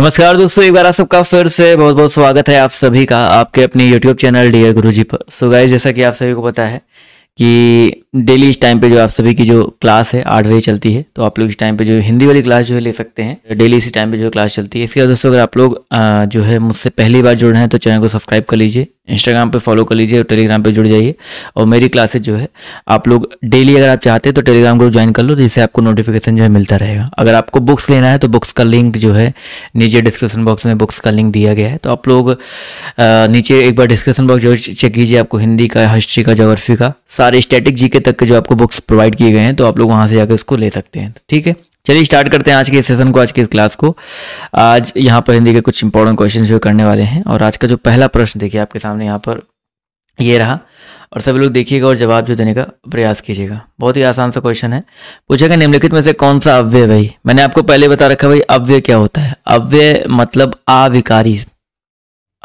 नमस्कार दोस्तों एक बार आप सबका फिर से बहुत बहुत स्वागत है आप सभी का आपके अपने यूट्यूब चैनल डी गुरु जी पर सो गाइज जैसा कि आप सभी को पता है कि डेली इस टाइम पे जो आप सभी की जो क्लास है आठ बजे चलती है तो आप लोग इस टाइम पे जो हिंदी वाली क्लास जो है ले सकते हैं डेली इसी टाइम पे जो क्लास चलती है इसके बाद दोस्तों अगर आप लोग जो है मुझसे पहली बार जुड़ रहे हैं तो चैनल को सब्सक्राइब कर लीजिए इंस्टाग्राम पे फॉलो कर लीजिए और टेलीग्राम पे जुड़ जाइए और मेरी क्लासेज जो है आप लोग डेली अगर आप चाहते हैं तो टेलीग्राम ग्रुप ज्वाइन कर लो जिससे तो आपको नोटिफिकेशन जो है मिलता रहेगा अगर आपको बुक्स लेना है तो बुक्स का लिंक जो है नीचे डिस्क्रिप्शन बॉक्स में बुक्स का लिंक दिया गया है तो आप लोग नीचे एक बार डिस्क्रिप्शन बॉक्स जो चेक कीजिए आपको हिंदी का हिस्ट्री का जोग्राफी का सारे स्टैटिक जी के तक के जो आपको बुक्स प्रोवाइड किए गए हैं तो आप लोग वहाँ से जाकर उसको ले सकते हैं ठीक है चलिए स्टार्ट करते हैं आज के इस सेशन को आज की इस क्लास को आज यहाँ पर हिंदी के कुछ इंपॉर्टेंट क्वेश्चन जो करने वाले हैं और आज का जो पहला प्रश्न देखिए आपके सामने यहाँ पर ये रहा और सभी लोग देखिएगा और जवाब जो देने का प्रयास कीजिएगा बहुत ही आसान सा क्वेश्चन है पूछेगा निम्नलिखित में से कौन सा अव्यय भाई मैंने आपको पहले बता रखा भाई अव्यय क्या होता है अव्यय मतलब आविकारी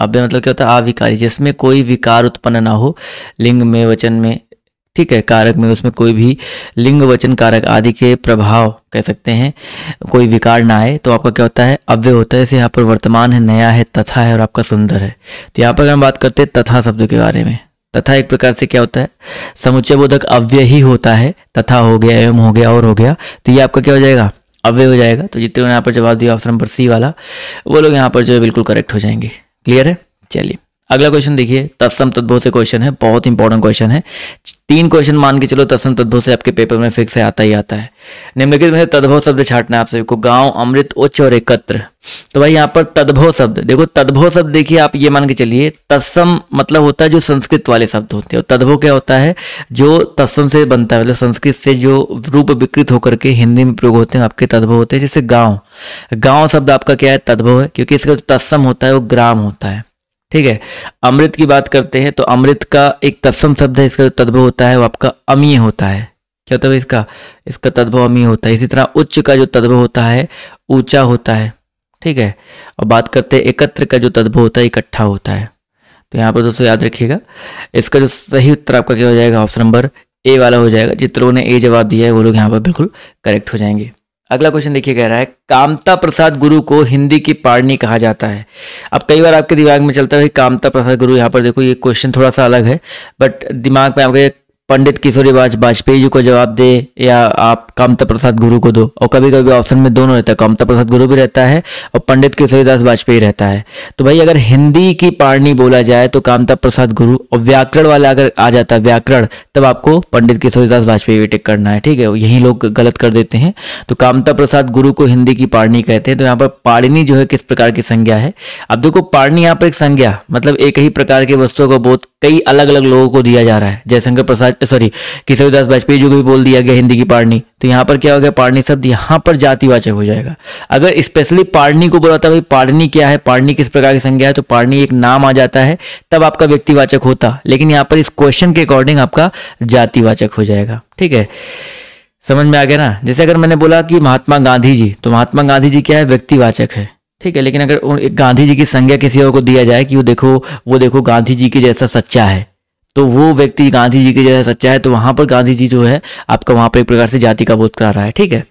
अव्यय मतलब क्या होता है आविकारी जिसमें कोई विकार उत्पन्न ना हो लिंग में वचन में ठीक है कारक में उसमें कोई भी लिंग वचन कारक आदि के प्रभाव कह सकते हैं कोई विकार ना आए तो आपका क्या होता है अव्यय होता है जैसे यहाँ पर वर्तमान है नया है तथा है और आपका सुंदर है तो यहाँ पर हम बात करते हैं तथा शब्द के बारे में तथा एक प्रकार से क्या होता है समुच्चय बोधक अव्यय ही होता है तथा हो गया एवं हो गया और हो गया तो ये आपका क्या हो जाएगा अव्यय हो जाएगा तो जितने यहाँ पर जवाब दिया ऑप्शन नंबर सी वाला वो लोग यहाँ पर जो है बिल्कुल करेक्ट हो जाएंगे क्लियर है चलिए अगला क्वेश्चन देखिए तत्सम तद्भव से क्वेश्चन है बहुत इंपॉर्टेंट क्वेश्चन है तीन क्वेश्चन मान के चलो तत्सम तद्भव से आपके पेपर में फिक्स है आता ही आता है निम्नलिखित में से तद्भव शब्द छाटना है आप सभी को गांव अमृत उच्च और एकत्र तो भाई यहाँ पर तद्भव शब्द देखो तद्भव शब्द देखिए आप ये मान के चलिए तत्सम मतलब होता है जो संस्कृत वाले शब्द होते हैं तद्भव क्या होता है जो तत्सम से बनता है मतलब संस्कृत से जो रूप विकृत होकर के हिंदी में प्रयोग होते हैं आपके तद्भव होते हैं जैसे गाँव गाँव शब्द आपका क्या है तद्भव है क्योंकि इसका जो तत्सम होता है वो ग्राम होता है ठीक है अमृत की बात करते हैं तो अमृत का एक तत्सम शब्द है इसका जो तद्भव होता है वो आपका अमीय होता है क्या होता है इसका इसका तद्भव अमीय होता है इसी तरह उच्च का जो तद्भव होता है ऊंचा होता है ठीक है और बात करते हैं एकत्र का जो तद्भव होता है इकट्ठा होता है तो यहाँ पर दोस्तों याद रखिएगा इसका जो सही उत्तर आपका क्या हो जाएगा ऑप्शन नंबर ए वाला हो जाएगा जितने ने ए जवाब दिया है वो लोग यहाँ पर बिल्कुल करेक्ट हो जाएंगे अगला क्वेश्चन देखिए कह रहा है कामता प्रसाद गुरु को हिंदी की पाड़नी कहा जाता है अब कई बार आपके दिमाग में चलता है कामता प्रसाद गुरु यहाँ पर देखो ये क्वेश्चन थोड़ा सा अलग है बट दिमाग में आपके पंडित किशोरी वाजपेयी जी को जवाब दे या आप कामता प्रसाद गुरु को दो और कभी कभी ऑप्शन में दोनों रहता है कामता प्रसाद गुरु भी रहता है और पंडित किशोरी दास वाजपेयी रहता है तो भाई अगर हिंदी की पारणी बोला जाए तो कामता प्रसाद गुरु और व्याकरण वाला अगर आ जाता है व्याकरण तब आपको पंडित किशोरी दास वाजपेयी भी टिक करना है ठीक है यही लोग गलत कर देते हैं तो कामता प्रसाद गुरु को हिंदी की पारणी कहते हैं तो यहाँ पर पारिणी जो है किस प्रकार की संज्ञा है अब देखो पारणी यहाँ पर एक संज्ञा मतलब एक ही प्रकार की वस्तुओं का बोध कई अलग अलग लोगों को दिया जा रहा है जयशंकर प्रसाद सॉरी किशोर दास वाजपेयी जी को भी बोल दिया गया हिंदी की पाड़नी तो यहाँ पर क्या हो गया पाड़नी शब्द यहाँ पर जातिवाचक हो जाएगा अगर स्पेशली पाड़नी को बोला था भाई पाड़नी क्या है पाड़नी किस प्रकार की संज्ञा है तो पाड़नी एक नाम आ जाता है तब आपका व्यक्तिवाचक होता लेकिन यहाँ पर इस क्वेश्चन के अकॉर्डिंग आपका जातिवाचक हो जाएगा ठीक है समझ में आ गया ना जैसे अगर मैंने बोला कि महात्मा गांधी जी तो महात्मा गांधी जी क्या है व्यक्तिवाचक है ठीक है लेकिन अगर गांधी जी की संज्ञा किसी और को दिया जाए कि वो देखो वो देखो गांधी जी के जैसा सच्चा है तो वो व्यक्ति गांधी जी के जैसा सच्चा है तो वहां पर गांधी जी जो है आपका वहां पर एक प्रकार से जाति का बोध करा रहा है ठीक है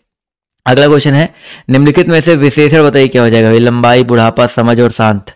अगला क्वेश्चन है निम्नलिखित में से विशेषण बताइए क्या हो जाएगा लंबाई बुढ़ापा समझ और शांत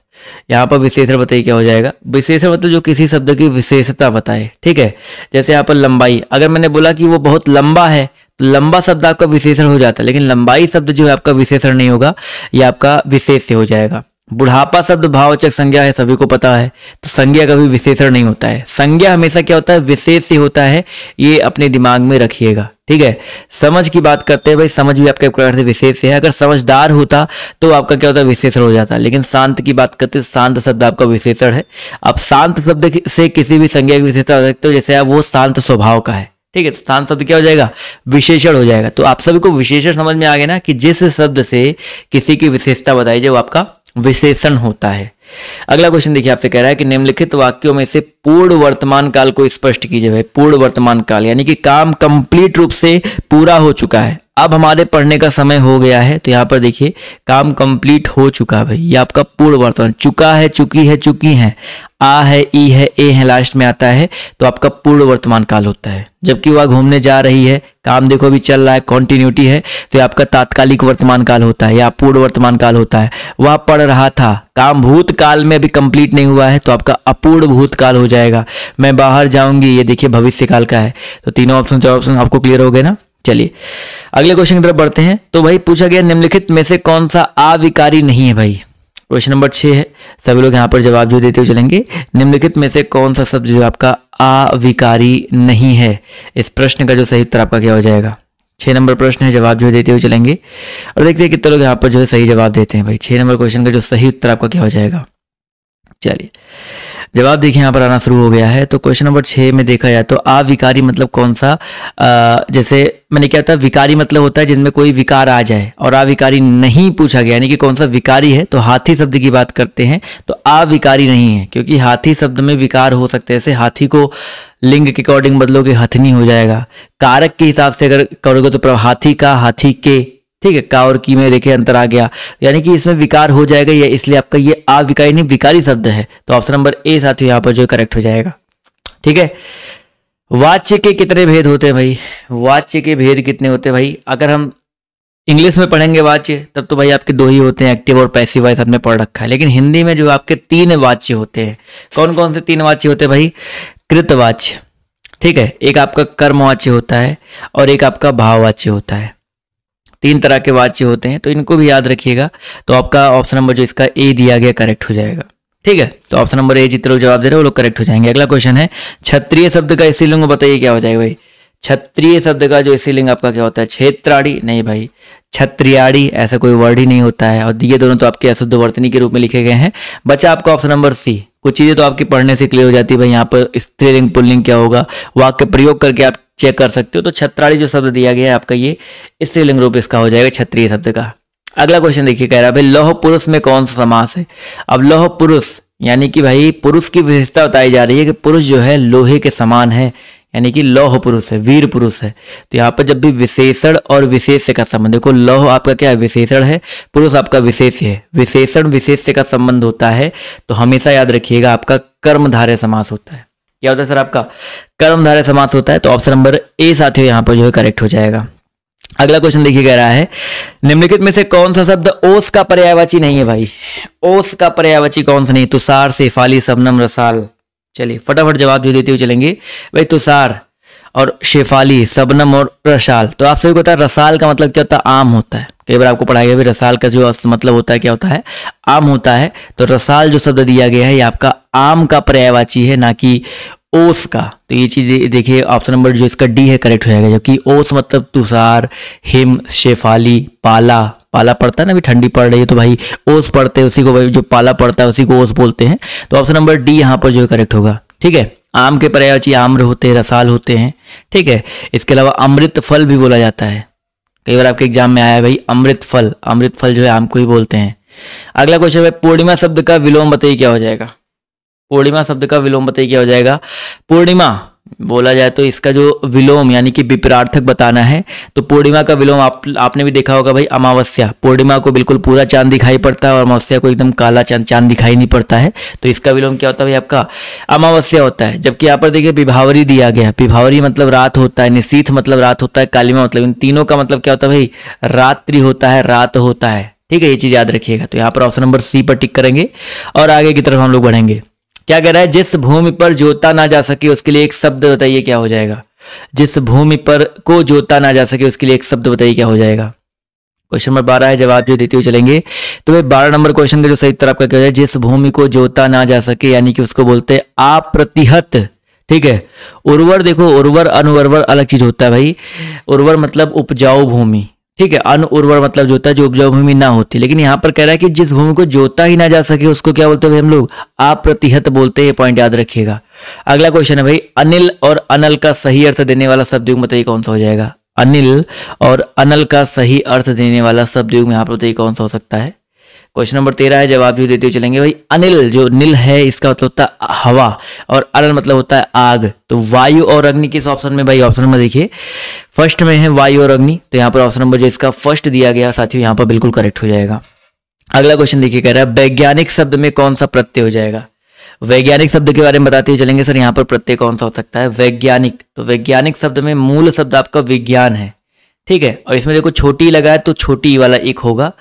यहाँ पर विशेषण बताइए क्या हो जाएगा विशेषण मतलब जो किसी शब्द की विशेषता बताए ठीक है जैसे यहाँ पर लंबाई अगर मैंने बोला कि वो बहुत लंबा है लंबा शब्द आपका विशेषण हो जाता है लेकिन लंबाई शब्द जो है आपका विशेषण नहीं होगा यह आपका विशेष से हो जाएगा बुढ़ापा शब्द भावचक संज्ञा है सभी को पता है तो संज्ञा का भी विशेषण नहीं होता है संज्ञा हमेशा क्या होता है विशेष से होता है ये अपने दिमाग में रखिएगा ठीक है समझ की बात करते हैं भाई समझ भी आपके एक प्रकार से विशेष है अगर समझदार होता तो आपका क्या होता है विशेषण हो जाता लेकिन शांत की बात करते शांत शब्द आपका विशेषण है अब शांत शब्द से किसी भी संज्ञा की विशेषण हो सकते हो जैसे आप वो शांत स्वभाव का है ठीक है तो स्थान शब्द क्या हो जाएगा विशेषण हो जाएगा तो आप सभी को विशेषण समझ में आ गया ना कि जिस शब्द से किसी की विशेषता बताई जाए वो आपका विशेषण होता है अगला क्वेश्चन देखिए आपसे कह रहा है कि निम्नलिखित वाक्यों में से पूर्ण वर्तमान काल को स्पष्ट कीजिए भाई पूर्ण वर्तमान काल यानी कि काम कंप्लीट रूप से पूरा हो चुका है अब हमारे पढ़ने का समय हो गया है तो यहाँ पर देखिए काम कंप्लीट हो चुका है भाई ये आपका पूर्ण वर्तमान चुका है चुकी है चुकी है आ है ई है ए है लास्ट में आता है तो आपका पूर्ण वर्तमान काल होता है जबकि वह घूमने जा रही है काम देखो अभी चल रहा है कॉन्टिन्यूटी है तो आपका तात्कालिक वर्तमान काल होता है या पूर्ण वर्तमान काल होता है वह पढ़ रहा था काम भूतकाल में अभी कंप्लीट नहीं हुआ है तो आपका अपूर्ण भूतकाल हो जाएगा मैं बाहर जाऊंगी ये देखिए भविष्य काल का है तो तीनों ऑप्शन चार ऑप्शन आपको क्लियर हो गए ना चलिए अगले क्वेश्चन की तरफ बढ़ते हैं तो भाई पूछा गया निम्नलिखित में से कौन सा आविकारी नहीं है भाई क्वेश्चन नंबर छह है सभी लोग यहां पर जवाब जो देते हुए चलेंगे निम्नलिखित में से कौन सा शब्द जो आपका आविकारी नहीं है इस प्रश्न का जो सही उत्तर आपका क्या हो जाएगा छह नंबर प्रश्न है जवाब जो है देते हुए चलेंगे और देखते हैं कितने लोग यहाँ पर जो है सही जवाब देते हैं भाई छह नंबर क्वेश्चन का जो सही उत्तर आपका क्या हो जाएगा चलिए जवाब देखिए यहाँ पर आना शुरू हो गया है तो क्वेश्चन नंबर छः में देखा जाए तो आविकारी मतलब कौन सा आ, जैसे मैंने क्या होता है विकारी मतलब होता है जिनमें कोई विकार आ जाए और आविकारी नहीं पूछा गया यानी कि कौन सा विकारी है तो हाथी शब्द की बात करते हैं तो आविकारी नहीं है क्योंकि हाथी शब्द में विकार हो सकते हैं ऐसे हाथी को लिंग के अकॉर्डिंग बदलोगे हथनी हो जाएगा कारक के हिसाब से अगर करोगे तो हाथी का हाथी के ठीक है का और की में देखिए अंतर आ गया यानी कि इसमें विकार हो जाएगा ये इसलिए आपका ये अविकारी विकारी नहीं विकारी शब्द है तो ऑप्शन नंबर ए साथ यहाँ पर जो करेक्ट हो जाएगा ठीक है वाच्य के कितने भेद होते हैं भाई वाच्य के भेद कितने होते हैं भाई अगर हम इंग्लिश में पढ़ेंगे वाच्य तब तो भाई आपके दो ही होते हैं एक्टिव और पैसिव वाइस आपने पढ़ रखा है लेकिन हिंदी में जो आपके तीन वाच्य होते हैं कौन कौन से तीन वाच्य होते हैं भाई कृतवाच्य ठीक है एक आपका कर्मवाच्य होता है और एक आपका भाववाच्य होता है तीन तरह के वाच्य होते हैं तो इनको भी याद रखिएगा तो आपका ऑप्शन नंबर जो इसका ए दिया गया करेक्ट हो जाएगा ठीक है तो ऑप्शन नंबर ए जितने लोग जवाब दे रहे हो लोग करेक्ट हो जाएंगे अगला क्वेश्चन है क्षत्रिय शब्द का इसी लिंग बताइए क्या हो जाएगा भाई क्षत्रिय शब्द का जो इसी लिंग आपका क्या होता है क्षेत्राड़ी नहीं भाई क्षत्रियाड़ी ऐसा कोई वर्ड ही नहीं होता है और ये दोनों तो आपके अशुद्ध वर्तनी के रूप में लिखे गए हैं बचा आपका ऑप्शन नंबर सी कुछ चीजें तो आपकी पढ़ने से क्लियर हो जाती है भाई यहाँ पर स्त्रीलिंग पुल्लिंग क्या होगा वाक्य प्रयोग करके आप चेक कर सकते हो तो छत्राली जो शब्द दिया गया है आपका ये स्त्रीलिंग रूप इसका हो जाएगा क्षत्रिय शब्द का अगला क्वेश्चन देखिए कह रहा है भाई लौह पुरुष में कौन सा समास है अब लौह पुरुष यानी कि भाई पुरुष की विशेषता बताई जा रही है कि पुरुष जो है लोहे के समान है यानी कि लौह पुरुष है वीर पुरुष है तो यहाँ पर जब भी विशेषण और विशेष का संबंध देखो लौह आपका क्या है विशेषण है पुरुष आपका विशेष है विशेषण विशेष का संबंध होता है तो हमेशा याद रखिएगा आपका कर्मधारय समास होता है क्या होता है सर आपका कर्मधारय समास होता है तो ऑप्शन नंबर ए साथियों यहाँ पर जो है करेक्ट हो जाएगा अगला क्वेश्चन देखिए कह रहा है निम्नलिखित में से कौन सा शब्द ओस का पर्यायवाची नहीं है भाई ओस का पर्यायवाची कौन सा नहीं तुषार से फाली सबनम रसाल चलिए फटाफट जवाब जो देते हुए चलेंगे भाई तुषार और शेफाली सबनम और रसाल तो आप सभी को पता है रसाल का मतलब क्या होता है आम होता है कई बार आपको पढ़ाया गया रसाल का जो मतलब होता है क्या होता है आम होता है तो रसाल जो शब्द दिया गया है ये आपका आम का पर्यायवाची है ना कि ओस का तो ये चीज़ देखिए ऑप्शन नंबर जो इसका डी है करेक्ट हो जाएगा जबकि ओस मतलब तुषार हिम शेफाली पाला पाला पड़ता है ना अभी ठंडी पड़ रही है तो भाई ओस पड़ते हैं उसी को भाई जो पाला पड़ता है उसी को ओस बोलते हैं तो ऑप्शन नंबर डी यहाँ पर जो है करेक्ट होगा ठीक है आम के पर्यायवाची आम्र होते हैं रसाल होते हैं ठीक है इसके अलावा अमृत फल भी बोला जाता है कई बार आपके एग्जाम में आया भाई अमृत फल अमृत फल जो है आम को ही बोलते हैं अगला क्वेश्चन है पूर्णिमा शब्द का विलोम बताइए क्या हो जाएगा पूर्णिमा शब्द का विलोम बताइए क्या हो जाएगा पूर्णिमा बोला जाए तो इसका जो विलोम यानी कि विपरार्थक बताना है तो पूर्णिमा का विलोम आप आपने भी देखा होगा भाई अमावस्या पूर्णिमा को बिल्कुल पूरा चांद दिखाई पड़ता है और अमावस्या को एकदम काला चांद चांद दिखाई नहीं पड़ता है तो इसका विलोम क्या होता है भाई आपका अमावस्या होता है जबकि यहाँ पर देखिए विभावरी दिया गया विभावरी मतलब रात होता है निशीथ मतलब रात होता है कालिमा मतलब इन तीनों का मतलब क्या होता है भाई रात्रि होता है रात होता है ठीक है ये चीज़ याद रखिएगा तो यहाँ पर ऑप्शन नंबर सी पर टिक करेंगे और आगे की तरफ हम लोग बढ़ेंगे क्या कह रहा है जिस भूमि पर जोता ना जा सके उसके लिए एक शब्द बताइए क्या हो जाएगा जिस भूमि पर को जोता ना जा सके उसके लिए एक शब्द बताइए क्या हो जाएगा क्वेश्चन नंबर बारह है जवाब जो देते हुए चलेंगे तो भाई बारह नंबर क्वेश्चन का जो सही उत्तर आपका क्या है जिस भूमि को जोता ना जा सके यानी कि उसको बोलते हैं अप्रतिहत ठीक है उर्वर देखो उर्वर अनुर्वर अलग चीज होता है भाई उर्वर मतलब उपजाऊ भूमि ठीक है उर्वर मतलब जो होता है जो उपजाऊ भूमि ना होती लेकिन यहाँ पर कह रहा है कि जिस भूमि को जोता ही ना जा सके उसको क्या बोलते हैं हम लोग अप्रतिहत बोलते हैं पॉइंट याद रखिएगा अगला क्वेश्चन है भाई अनिल और अनल का सही अर्थ देने वाला शब्द बताइए कौन सा हो जाएगा अनिल और अनल का सही अर्थ देने वाला शब्द यहाँ पर बताइए कौन सा हो सकता है क्वेश्चन नंबर तेरह है जवाब भी देते हुए चलेंगे भाई अनिल जो नील है इसका मतलब होता है हवा और अनिल मतलब होता है आग तो वायु और अग्नि किस ऑप्शन में भाई ऑप्शन नंबर देखिए फर्स्ट में है वायु और अग्नि तो यहाँ पर ऑप्शन नंबर जो इसका फर्स्ट दिया गया साथियों यहाँ पर बिल्कुल करेक्ट हो जाएगा अगला क्वेश्चन देखिए कह रहा है वैज्ञानिक शब्द में कौन सा प्रत्यय हो जाएगा वैज्ञानिक शब्द के बारे में बताते हुए चलेंगे सर यहाँ पर प्रत्यय कौन सा हो सकता है वैज्ञानिक तो वैज्ञानिक शब्द में मूल शब्द आपका विज्ञान है ठीक है और इसमें देखो छोटी लगा है तो छोटी वाला एक होगा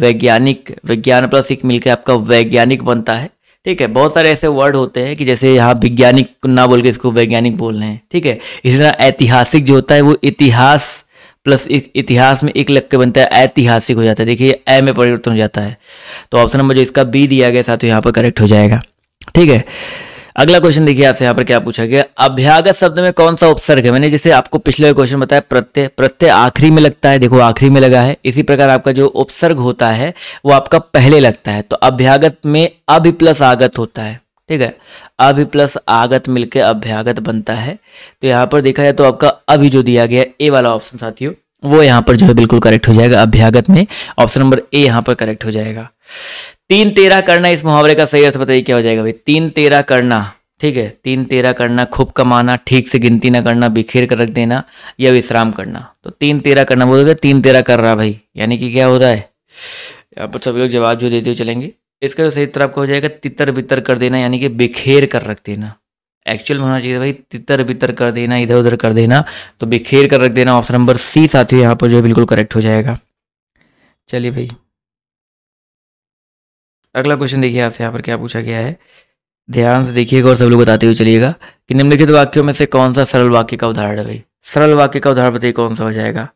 वैज्ञानिक विज्ञान प्लस एक मिलकर आपका वैज्ञानिक बनता है ठीक है बहुत सारे ऐसे वर्ड होते हैं कि जैसे यहाँ वैज्ञानिक ना बोल के इसको वैज्ञानिक बोल रहे हैं ठीक है इसी तरह ऐतिहासिक जो होता है वो इतिहास प्लस इतिहास में एक लग के बनता है ऐतिहासिक हो जाता है देखिए ए में परिवर्तन हो जाता है तो ऑप्शन नंबर जो इसका बी दिया गया था तो यहाँ पर करेक्ट हो जाएगा ठीक है अगला क्वेश्चन देखिए आपसे यहाँ पर क्या पूछा गया अभ्यागत शब्द में कौन सा उपसर्ग है मैंने जैसे आपको पिछले क्वेश्चन बताया प्रत्यय प्रत्यय आखिरी में लगता है देखो आखिरी में लगा है इसी प्रकार आपका जो उपसर्ग होता है वो आपका पहले लगता है तो अभ्यागत में अभि प्लस आगत होता है ठीक है अभि प्लस आगत मिलकर अभ्यागत बनता है तो यहाँ पर देखा जाए तो आपका अभी जो दिया गया ए वाला ऑप्शन साथियों वो यहाँ पर जो है बिल्कुल करेक्ट हो जाएगा अभ्यागत में ऑप्शन नंबर ए यहाँ पर करेक्ट हो जाएगा तीन तेरह करना इस मुहावरे का सही अर्थ बताइए क्या हो जाएगा भाई तीन तेरह करना ठीक है तीन तेरह करना खूब कमाना ठीक से गिनती ना करना बिखेर कर रख देना या विश्राम करना तो तीन तेरह करना बोलोगे तीन तेरह कर रहा भाई यानी कि क्या हो रहा है यहाँ पर सभी लोग जवाब जो देते हुए चलेंगे इसका जो सही तरह आपको हो जाएगा तितर बितर कर देना यानी कि बिखेर कर रख देना एक्चुअल में होना चाहिए भाई तितर बितर कर देना इधर उधर कर देना तो बिखेर कर रख देना ऑप्शन नंबर सी साथ ही यहाँ पर जो है बिल्कुल करेक्ट हो जाएगा चलिए भाई अगला क्वेश्चन देखिए आपसे यहाँ पर क्या पूछा गया है ध्यान से देखिएगा और सब लोग बताते हुए चलिएगा कि निम्नलिखित वाक्यों में से कौन सा सरल वाक्य का उदाहरण है भाई सरल वाक्य का उदाहरण बताइए कौन सा हो जाएगा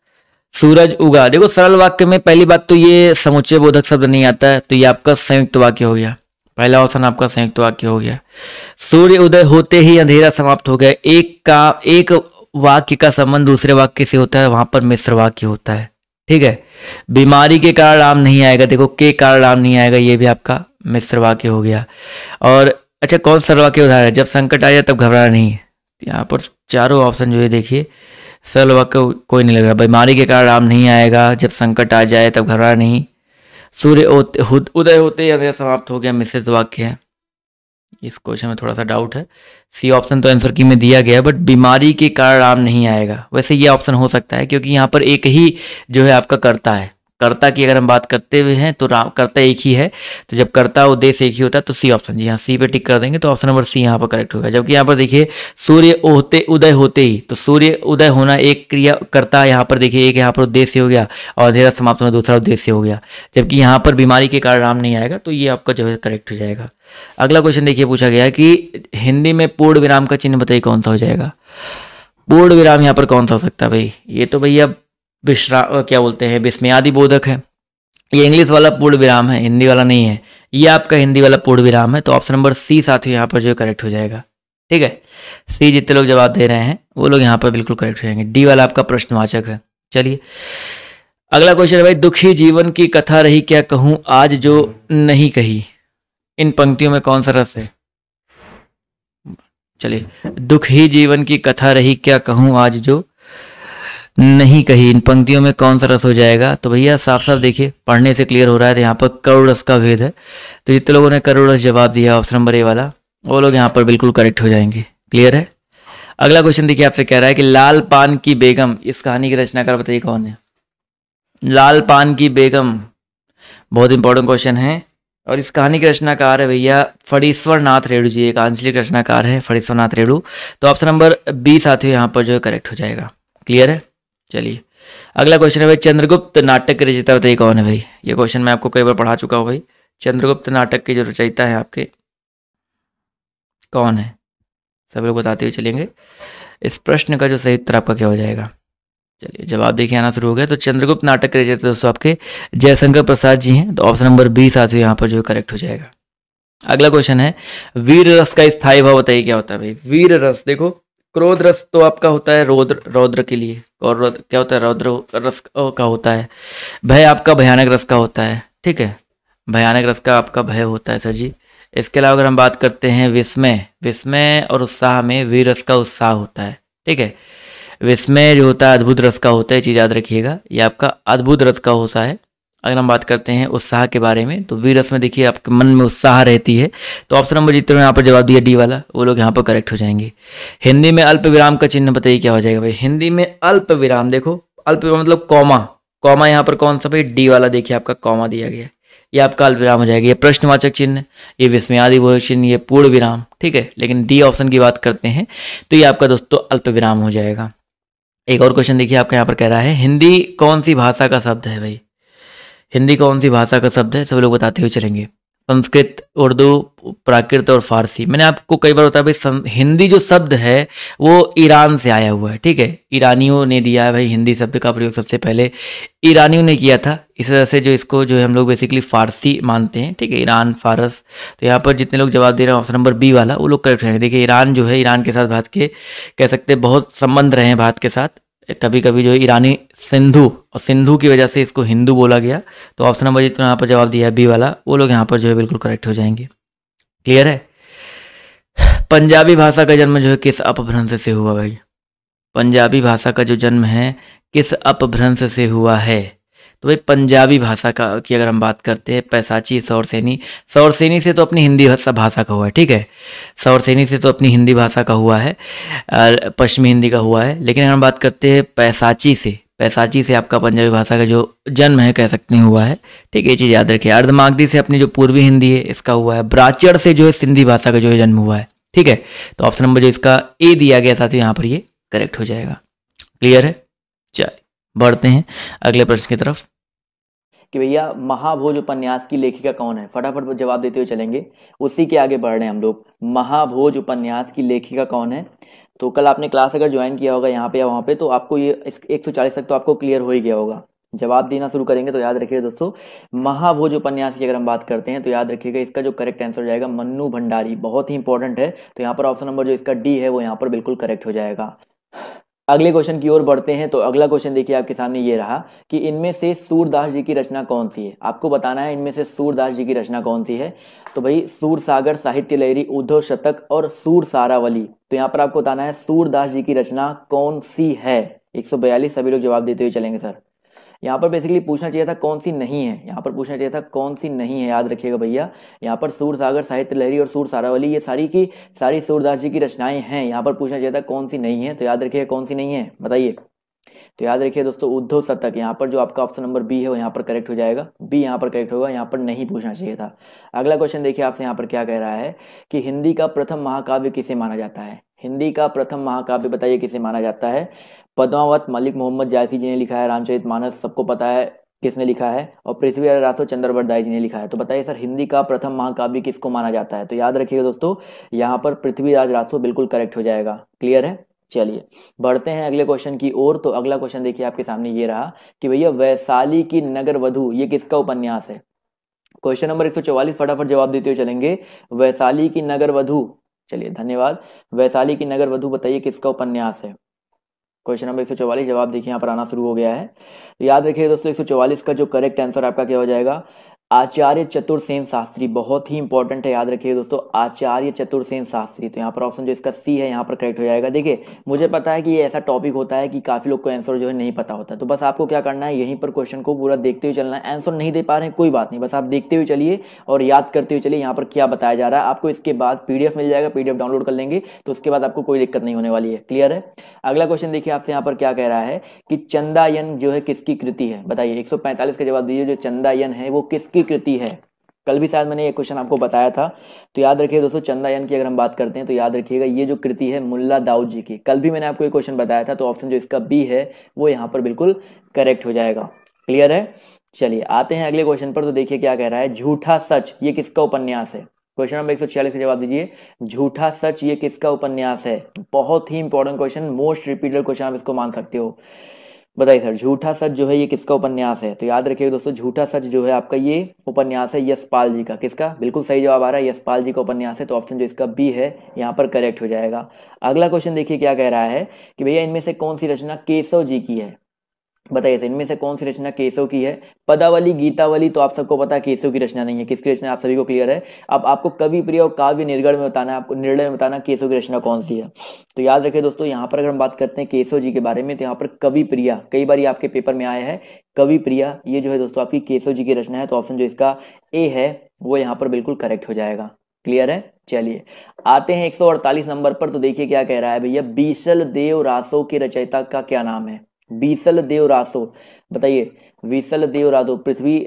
सूरज उगा देखो सरल वाक्य में पहली बात तो ये समुच्चय बोधक शब्द नहीं आता है तो ये आपका संयुक्त वाक्य हो गया पहला ऑप्शन आपका संयुक्त वाक्य हो गया सूर्य उदय होते ही अंधेरा समाप्त हो गया एक का एक वाक्य का संबंध दूसरे वाक्य से होता है वहां पर मिश्र वाक्य होता है ठीक है बीमारी के कारण राम नहीं आएगा देखो के कारण राम नहीं आएगा ये भी आपका मिश्र वाक्य हो गया और अच्छा कौन सरल वाक्य उदाहरण है जब संकट आ जाए तब घबराना नहीं यहाँ पर चारों ऑप्शन जो है देखिए सरल वाक्य कोई नहीं लग रहा बीमारी के कारण राम नहीं आएगा जब संकट आ जाए तब घबराना नहीं सूर्य उदय होते या समाप्त हो गया मिश्रित वाक्य है इस क्वेश्चन में थोड़ा सा डाउट है सी ऑप्शन तो आंसर की में दिया गया बट बीमारी के कारण आराम नहीं आएगा वैसे ये ऑप्शन हो सकता है क्योंकि यहाँ पर एक ही जो है आपका करता है कर्ता की अगर हम बात करते हुए हैं तो राम कर्ता एक ही है तो जब कर्ता उद्देश्य एक ही होता है तो सी ऑप्शन जी यहाँ सी पे टिक कर देंगे तो ऑप्शन नंबर सी यहाँ पर करेक्ट होगा जबकि यहाँ पर देखिए सूर्य होते उदय होते ही तो सूर्य उदय होना एक क्रिया कर्ता यहाँ पर देखिए एक यहाँ पर उद्देश्य हो गया और अंधेरा समाप्त होना दूसरा उद्देश्य हो गया जबकि यहाँ पर बीमारी के कारण राम नहीं आएगा तो ये आपका जो है करेक्ट हो जाएगा अगला क्वेश्चन देखिए पूछा गया कि हिंदी में पूर्ण विराम का चिन्ह बताइए कौन सा हो जाएगा पूर्ण विराम यहाँ पर कौन सा हो सकता है भाई ये तो भैया विश्रा क्या बोलते हैं विस्मयादि बोधक है ये इंग्लिश वाला पूर्ण विराम है हिंदी वाला नहीं है ये आपका हिंदी वाला पूर्ण विराम है तो ऑप्शन नंबर सी साथियों यहाँ पर जो करेक्ट हो जाएगा ठीक है सी जितने लोग जवाब दे रहे हैं वो लोग यहाँ पर बिल्कुल करेक्ट हो जाएंगे डी वाला आपका प्रश्नवाचक है चलिए अगला क्वेश्चन है भाई दुखी जीवन की कथा रही क्या कहूँ आज जो नहीं कही इन पंक्तियों में कौन सा रस है चलिए दुखी जीवन की कथा रही क्या कहूँ आज जो नहीं कही इन पंक्तियों में कौन सा रस हो जाएगा तो भैया साफ साफ देखिए पढ़ने से क्लियर हो रहा है तो यहाँ पर करोड़ रस का भेद है तो जितने लोगों ने करोड़ रस जवाब दिया ऑप्शन नंबर ए वाला वो लोग यहाँ पर बिल्कुल करेक्ट हो जाएंगे क्लियर है अगला क्वेश्चन देखिए आपसे कह रहा है कि लाल पान की बेगम इस कहानी की रचनाकार बताइए कौन है लाल पान की बेगम बहुत इंपॉर्टेंट क्वेश्चन है और इस कहानी के रचनाकार है भैया फड़ीश्वर नाथ रेणु जी एक आंचलिक रचनाकार है फड़ीश्वर नाथ रेणु तो ऑप्शन नंबर बी साथियों यहाँ पर जो है करेक्ट हो जाएगा क्लियर है चलिए अगला क्वेश्चन है भाई चंद्रगुप्त नाटक के रचयिता बताइए कौन है भाई ये क्वेश्चन मैं आपको कई बार पढ़ा चुका हूँ भाई चंद्रगुप्त नाटक के जो रचयिता है आपके कौन है सब लोग बताते हुए चलेंगे इस प्रश्न का जो सही उत्तर आपका क्या हो जाएगा चलिए जवाब देखिए आना शुरू हो गया तो चंद्रगुप्त नाटक के रचयिता दोस्तों आपके जयशंकर प्रसाद जी हैं तो ऑप्शन नंबर बी साथियों यहाँ पर जो करेक्ट हो जाएगा अगला क्वेश्चन है वीर रस का स्थायी भाव बताइए क्या होता है भाई वीर रस देखो क्रोध रस तो आपका होता है रौद्र रौद्र के लिए और क्या होता है रौद्र रस का होता है भय आपका भयानक रस का होता है ठीक है भयानक रस का आपका भय होता है सर जी इसके अलावा अगर हम बात करते हैं विस्मय विस्मय और उत्साह में वीर रस का उत्साह होता है ठीक है विस्मय जो होता है अद्भुत रस का होता है चीज़ याद रखिएगा ये आपका अद्भुत रस का होता है अगर हम बात करते हैं उत्साह के बारे में तो वीरस में देखिए आपके मन में उत्साह रहती है तो ऑप्शन नंबर जितने यहाँ पर जवाब दिया डी वाला वो लोग यहाँ पर करेक्ट हो जाएंगे हिंदी में अल्प विराम का चिन्ह बताइए क्या हो जाएगा भाई हिंदी में अल्प विराम देखो अल्प विराम मतलब कौमा कौमा यहाँ पर कौन सा भाई डी वाला देखिए आपका कौमा दिया गया ये आपका अल्प विराम हो जाएगा ये प्रश्नवाचक चिन्ह ये विस्मयादि बोधक चिन्ह ये पूर्ण विराम ठीक है लेकिन डी ऑप्शन की बात करते हैं तो ये आपका दोस्तों अल्प विराम हो जाएगा एक और क्वेश्चन देखिए आपका यहाँ पर कह रहा है हिंदी कौन सी भाषा का शब्द है भाई हिंदी कौन सी भाषा का शब्द है सब लोग बताते हुए चलेंगे संस्कृत उर्दू प्राकृत और फारसी मैंने आपको कई बार बताया भाई हिंदी जो शब्द है वो ईरान से आया हुआ है ठीक है ईरानियों ने दिया है भाई हिंदी शब्द का प्रयोग सबसे पहले ईरानियों ने किया था इस वजह से जो इसको जो है हम लोग बेसिकली फारसी मानते हैं ठीक है ईरान फारस तो यहाँ पर जितने लोग जवाब दे रहे हैं ऑप्शन नंबर बी वाला वो लोग करेक्ट रहेंगे देखिए ईरान जो है ईरान के साथ भारत के कह सकते हैं बहुत संबंध रहे हैं भारत के साथ कभी कभी जो ईरानी सिंधु और सिंधु की वजह से इसको हिंदू बोला गया तो ऑप्शन नंबर जितना यहाँ पर जवाब दिया है बी वाला वो लोग यहाँ पर जो है बिल्कुल करेक्ट हो जाएंगे क्लियर है पंजाबी भाषा का जन्म जो है किस अपभ्रंश से हुआ भाई पंजाबी भाषा का जो जन्म है किस अपभ्रंश से हुआ है तो भाई पंजाबी भाषा का की अगर हम बात करते हैं पैसाची सौरसेनी सौरसेनी से तो अपनी हिंदी भाषा का हुआ है ठीक है सौरसेनी से तो अपनी हिंदी भाषा का हुआ है पश्चिमी हिंदी का हुआ है लेकिन अगर हम बात करते हैं पैसाची से पैसाची से आपका पंजाबी भाषा का जो जन्म है कह सकते हैं हुआ है ठीक है ये चीज़ याद रखिए अर्धमागधी से अपनी जो पूर्वी हिंदी है इसका हुआ है ब्राचड़ से जो है सिंधी भाषा का जो है जन्म हुआ है ठीक है तो ऑप्शन नंबर जो इसका ए दिया गया था तो यहाँ पर ये करेक्ट हो जाएगा क्लियर है बढ़ते हैं अगले प्रश्न की तरफ कि भैया महाभोज उपन्यास की लेखिका कौन है फटाफट जवाब देते हुए चलेंगे उसी के आगे बढ़ रहे हैं हम लोग महाभोज उपन्यास की लेखिका कौन है तो कल आपने क्लास अगर ज्वाइन किया होगा यहाँ पे या वहाँ पे तो आपको ये एक सौ चालीस तक तो आपको क्लियर हो ही गया होगा जवाब देना शुरू करेंगे तो याद रखिएगा दोस्तों महाभोज उपन्यास की अगर हम बात करते हैं तो याद रखिएगा इसका जो करेक्ट आंसर हो जाएगा मन्नू भंडारी बहुत ही इंपॉर्टेंट है तो यहाँ पर ऑप्शन नंबर जो इसका डी है वो यहाँ पर बिल्कुल करेक्ट हो जाएगा अगले क्वेश्चन की ओर बढ़ते हैं तो अगला क्वेश्चन देखिए आपके सामने ये रहा कि इनमें से सूरदास जी की रचना कौन सी है आपको बताना है इनमें से सूरदास जी की रचना कौन सी है तो भाई सूर सागर साहित्य लहरी उद्धव शतक और सूर सारावली तो यहाँ पर आपको बताना है सूरदास जी की रचना कौन सी है बयालीस सभी लोग जवाब देते हुए चलेंगे सर यहाँ पर बेसिकली पूछना चाहिए था कौन सी नहीं है यहाँ पर पूछना चाहिए था कौन सी नहीं है याद रखिएगा भैया यहाँ पर सूर सागर साहित्य लहरी और सूर सारावली ये सारी की सारी सूरदास जी की रचनाएं हैं यहाँ पर पूछना चाहिए था कौन सी नहीं है तो याद रखिए कौन सी नहीं है बताइए तो याद रखिए दोस्तों उद्धव शतक यहाँ पर जो आपका ऑप्शन नंबर बी है वो यहाँ पर करेक्ट हो जाएगा बी यहाँ पर करेक्ट होगा यहाँ पर नहीं पूछना चाहिए था अगला क्वेश्चन देखिए आपसे यहाँ पर क्या कह रहा है कि हिंदी का प्रथम महाकाव्य किसे माना जाता है हिंदी का प्रथम महाकाव्य बताइए किसे माना जाता है पद्मावत मलिक मोहम्मद जायसी जी ने लिखा है रामचरित मानस सबको पता है किसने लिखा है और पृथ्वीराज राठौर चंद्रवर दाई जी ने लिखा है तो बताइए सर हिंदी का प्रथम महाकाव्य किसको माना जाता है तो याद रखिएगा दोस्तों यहाँ पर पृथ्वीराज राठौर बिल्कुल करेक्ट हो जाएगा क्लियर है चलिए बढ़ते हैं अगले क्वेश्चन की ओर तो अगला क्वेश्चन देखिए आपके सामने ये रहा कि भैया वैशाली की नगर वधु ये किसका उपन्यास है क्वेश्चन नंबर 144 फटाफट जवाब देते हुए चलेंगे वैशाली की नगर वधु चलिए धन्यवाद वैशाली की नगर वधु बताइए किसका उपन्यास है क्वेश्चन नंबर एक सौ चौवालीस जवाब देखिए यहाँ पर आना शुरू हो गया है याद रखिए दोस्तों एक सौ चौवालीस का जो करेक्ट आंसर आपका क्या हो जाएगा आचार्य चतुर्सेन शास्त्री बहुत ही इंपॉर्टेंट है याद रखिए दोस्तों आचार्य चतुर्सेन शास्त्री तो यहाँ पर ऑप्शन जो इसका सी है यहाँ पर करेक्ट हो जाएगा देखिए मुझे पता है कि ये ऐसा टॉपिक होता है कि काफ़ी लोग को आंसर जो है नहीं पता होता तो बस आपको क्या करना है यहीं पर क्वेश्चन को पूरा देखते हुए चलना है आंसर नहीं दे पा रहे हैं कोई बात नहीं बस आप देखते हुए चलिए और याद करते हुए चलिए यहाँ पर क्या बताया जा रहा है आपको इसके बाद पी मिल जाएगा पी डाउनलोड कर लेंगे तो उसके बाद आपको कोई दिक्कत नहीं होने वाली है क्लियर है अगला क्वेश्चन देखिए आपसे यहाँ पर क्या कह रहा है कि चंदायन जो है किसकी कृति है बताइए एक का जवाब दीजिए जो चंदायन है वो किसकी किसकी कृति है कल भी शायद मैंने ये क्वेश्चन आपको बताया था तो याद रखिए दोस्तों चंदायन की अगर हम बात करते हैं तो याद रखिएगा ये जो कृति है मुल्ला दाऊद जी की कल भी मैंने आपको ये क्वेश्चन बताया था तो ऑप्शन जो इसका बी है वो यहाँ पर बिल्कुल करेक्ट हो जाएगा क्लियर है चलिए आते हैं अगले क्वेश्चन पर तो देखिए क्या कह रहा है झूठा सच ये किसका उपन्यास है क्वेश्चन नंबर एक सौ का जवाब दीजिए झूठा सच ये किसका उपन्यास है बहुत ही important question most repeated question आप इसको मान सकते हो बताइए सर झूठा सच जो है ये किसका उपन्यास है तो याद रखिएगा दोस्तों झूठा सच जो है आपका ये उपन्यास है यशपाल जी का किसका बिल्कुल सही जवाब आ रहा है यशपाल जी का उपन्यास है तो ऑप्शन जो इसका बी है यहाँ पर करेक्ट हो जाएगा अगला क्वेश्चन देखिए क्या कह रहा है कि भैया इनमें से कौन सी रचना केशव जी की है बताइए इनमें से कौन सी रचना केशव की है पदावली गीतावली तो आप सबको पता है केशव की रचना नहीं है किसकी रचना आप सभी को क्लियर है अब आपको कवि प्रिय और काव्य निर्गण में बताना है आपको निर्णय में बताना केशव की रचना कौन सी है तो याद रखे दोस्तों यहाँ पर अगर हम बात करते हैं केशव जी के बारे में तो यहाँ पर कवि प्रिया कई बार आपके पेपर में आया है कवि प्रिया ये जो है दोस्तों आपकी केशव जी की रचना है तो ऑप्शन जो इसका ए है वो यहाँ पर बिल्कुल करेक्ट हो जाएगा क्लियर है चलिए आते हैं 148 नंबर पर तो देखिए क्या कह रहा है भैया बीसल देव रासो के रचयिता का क्या नाम है बीसल देव बताइए विसल देव पृथ्वी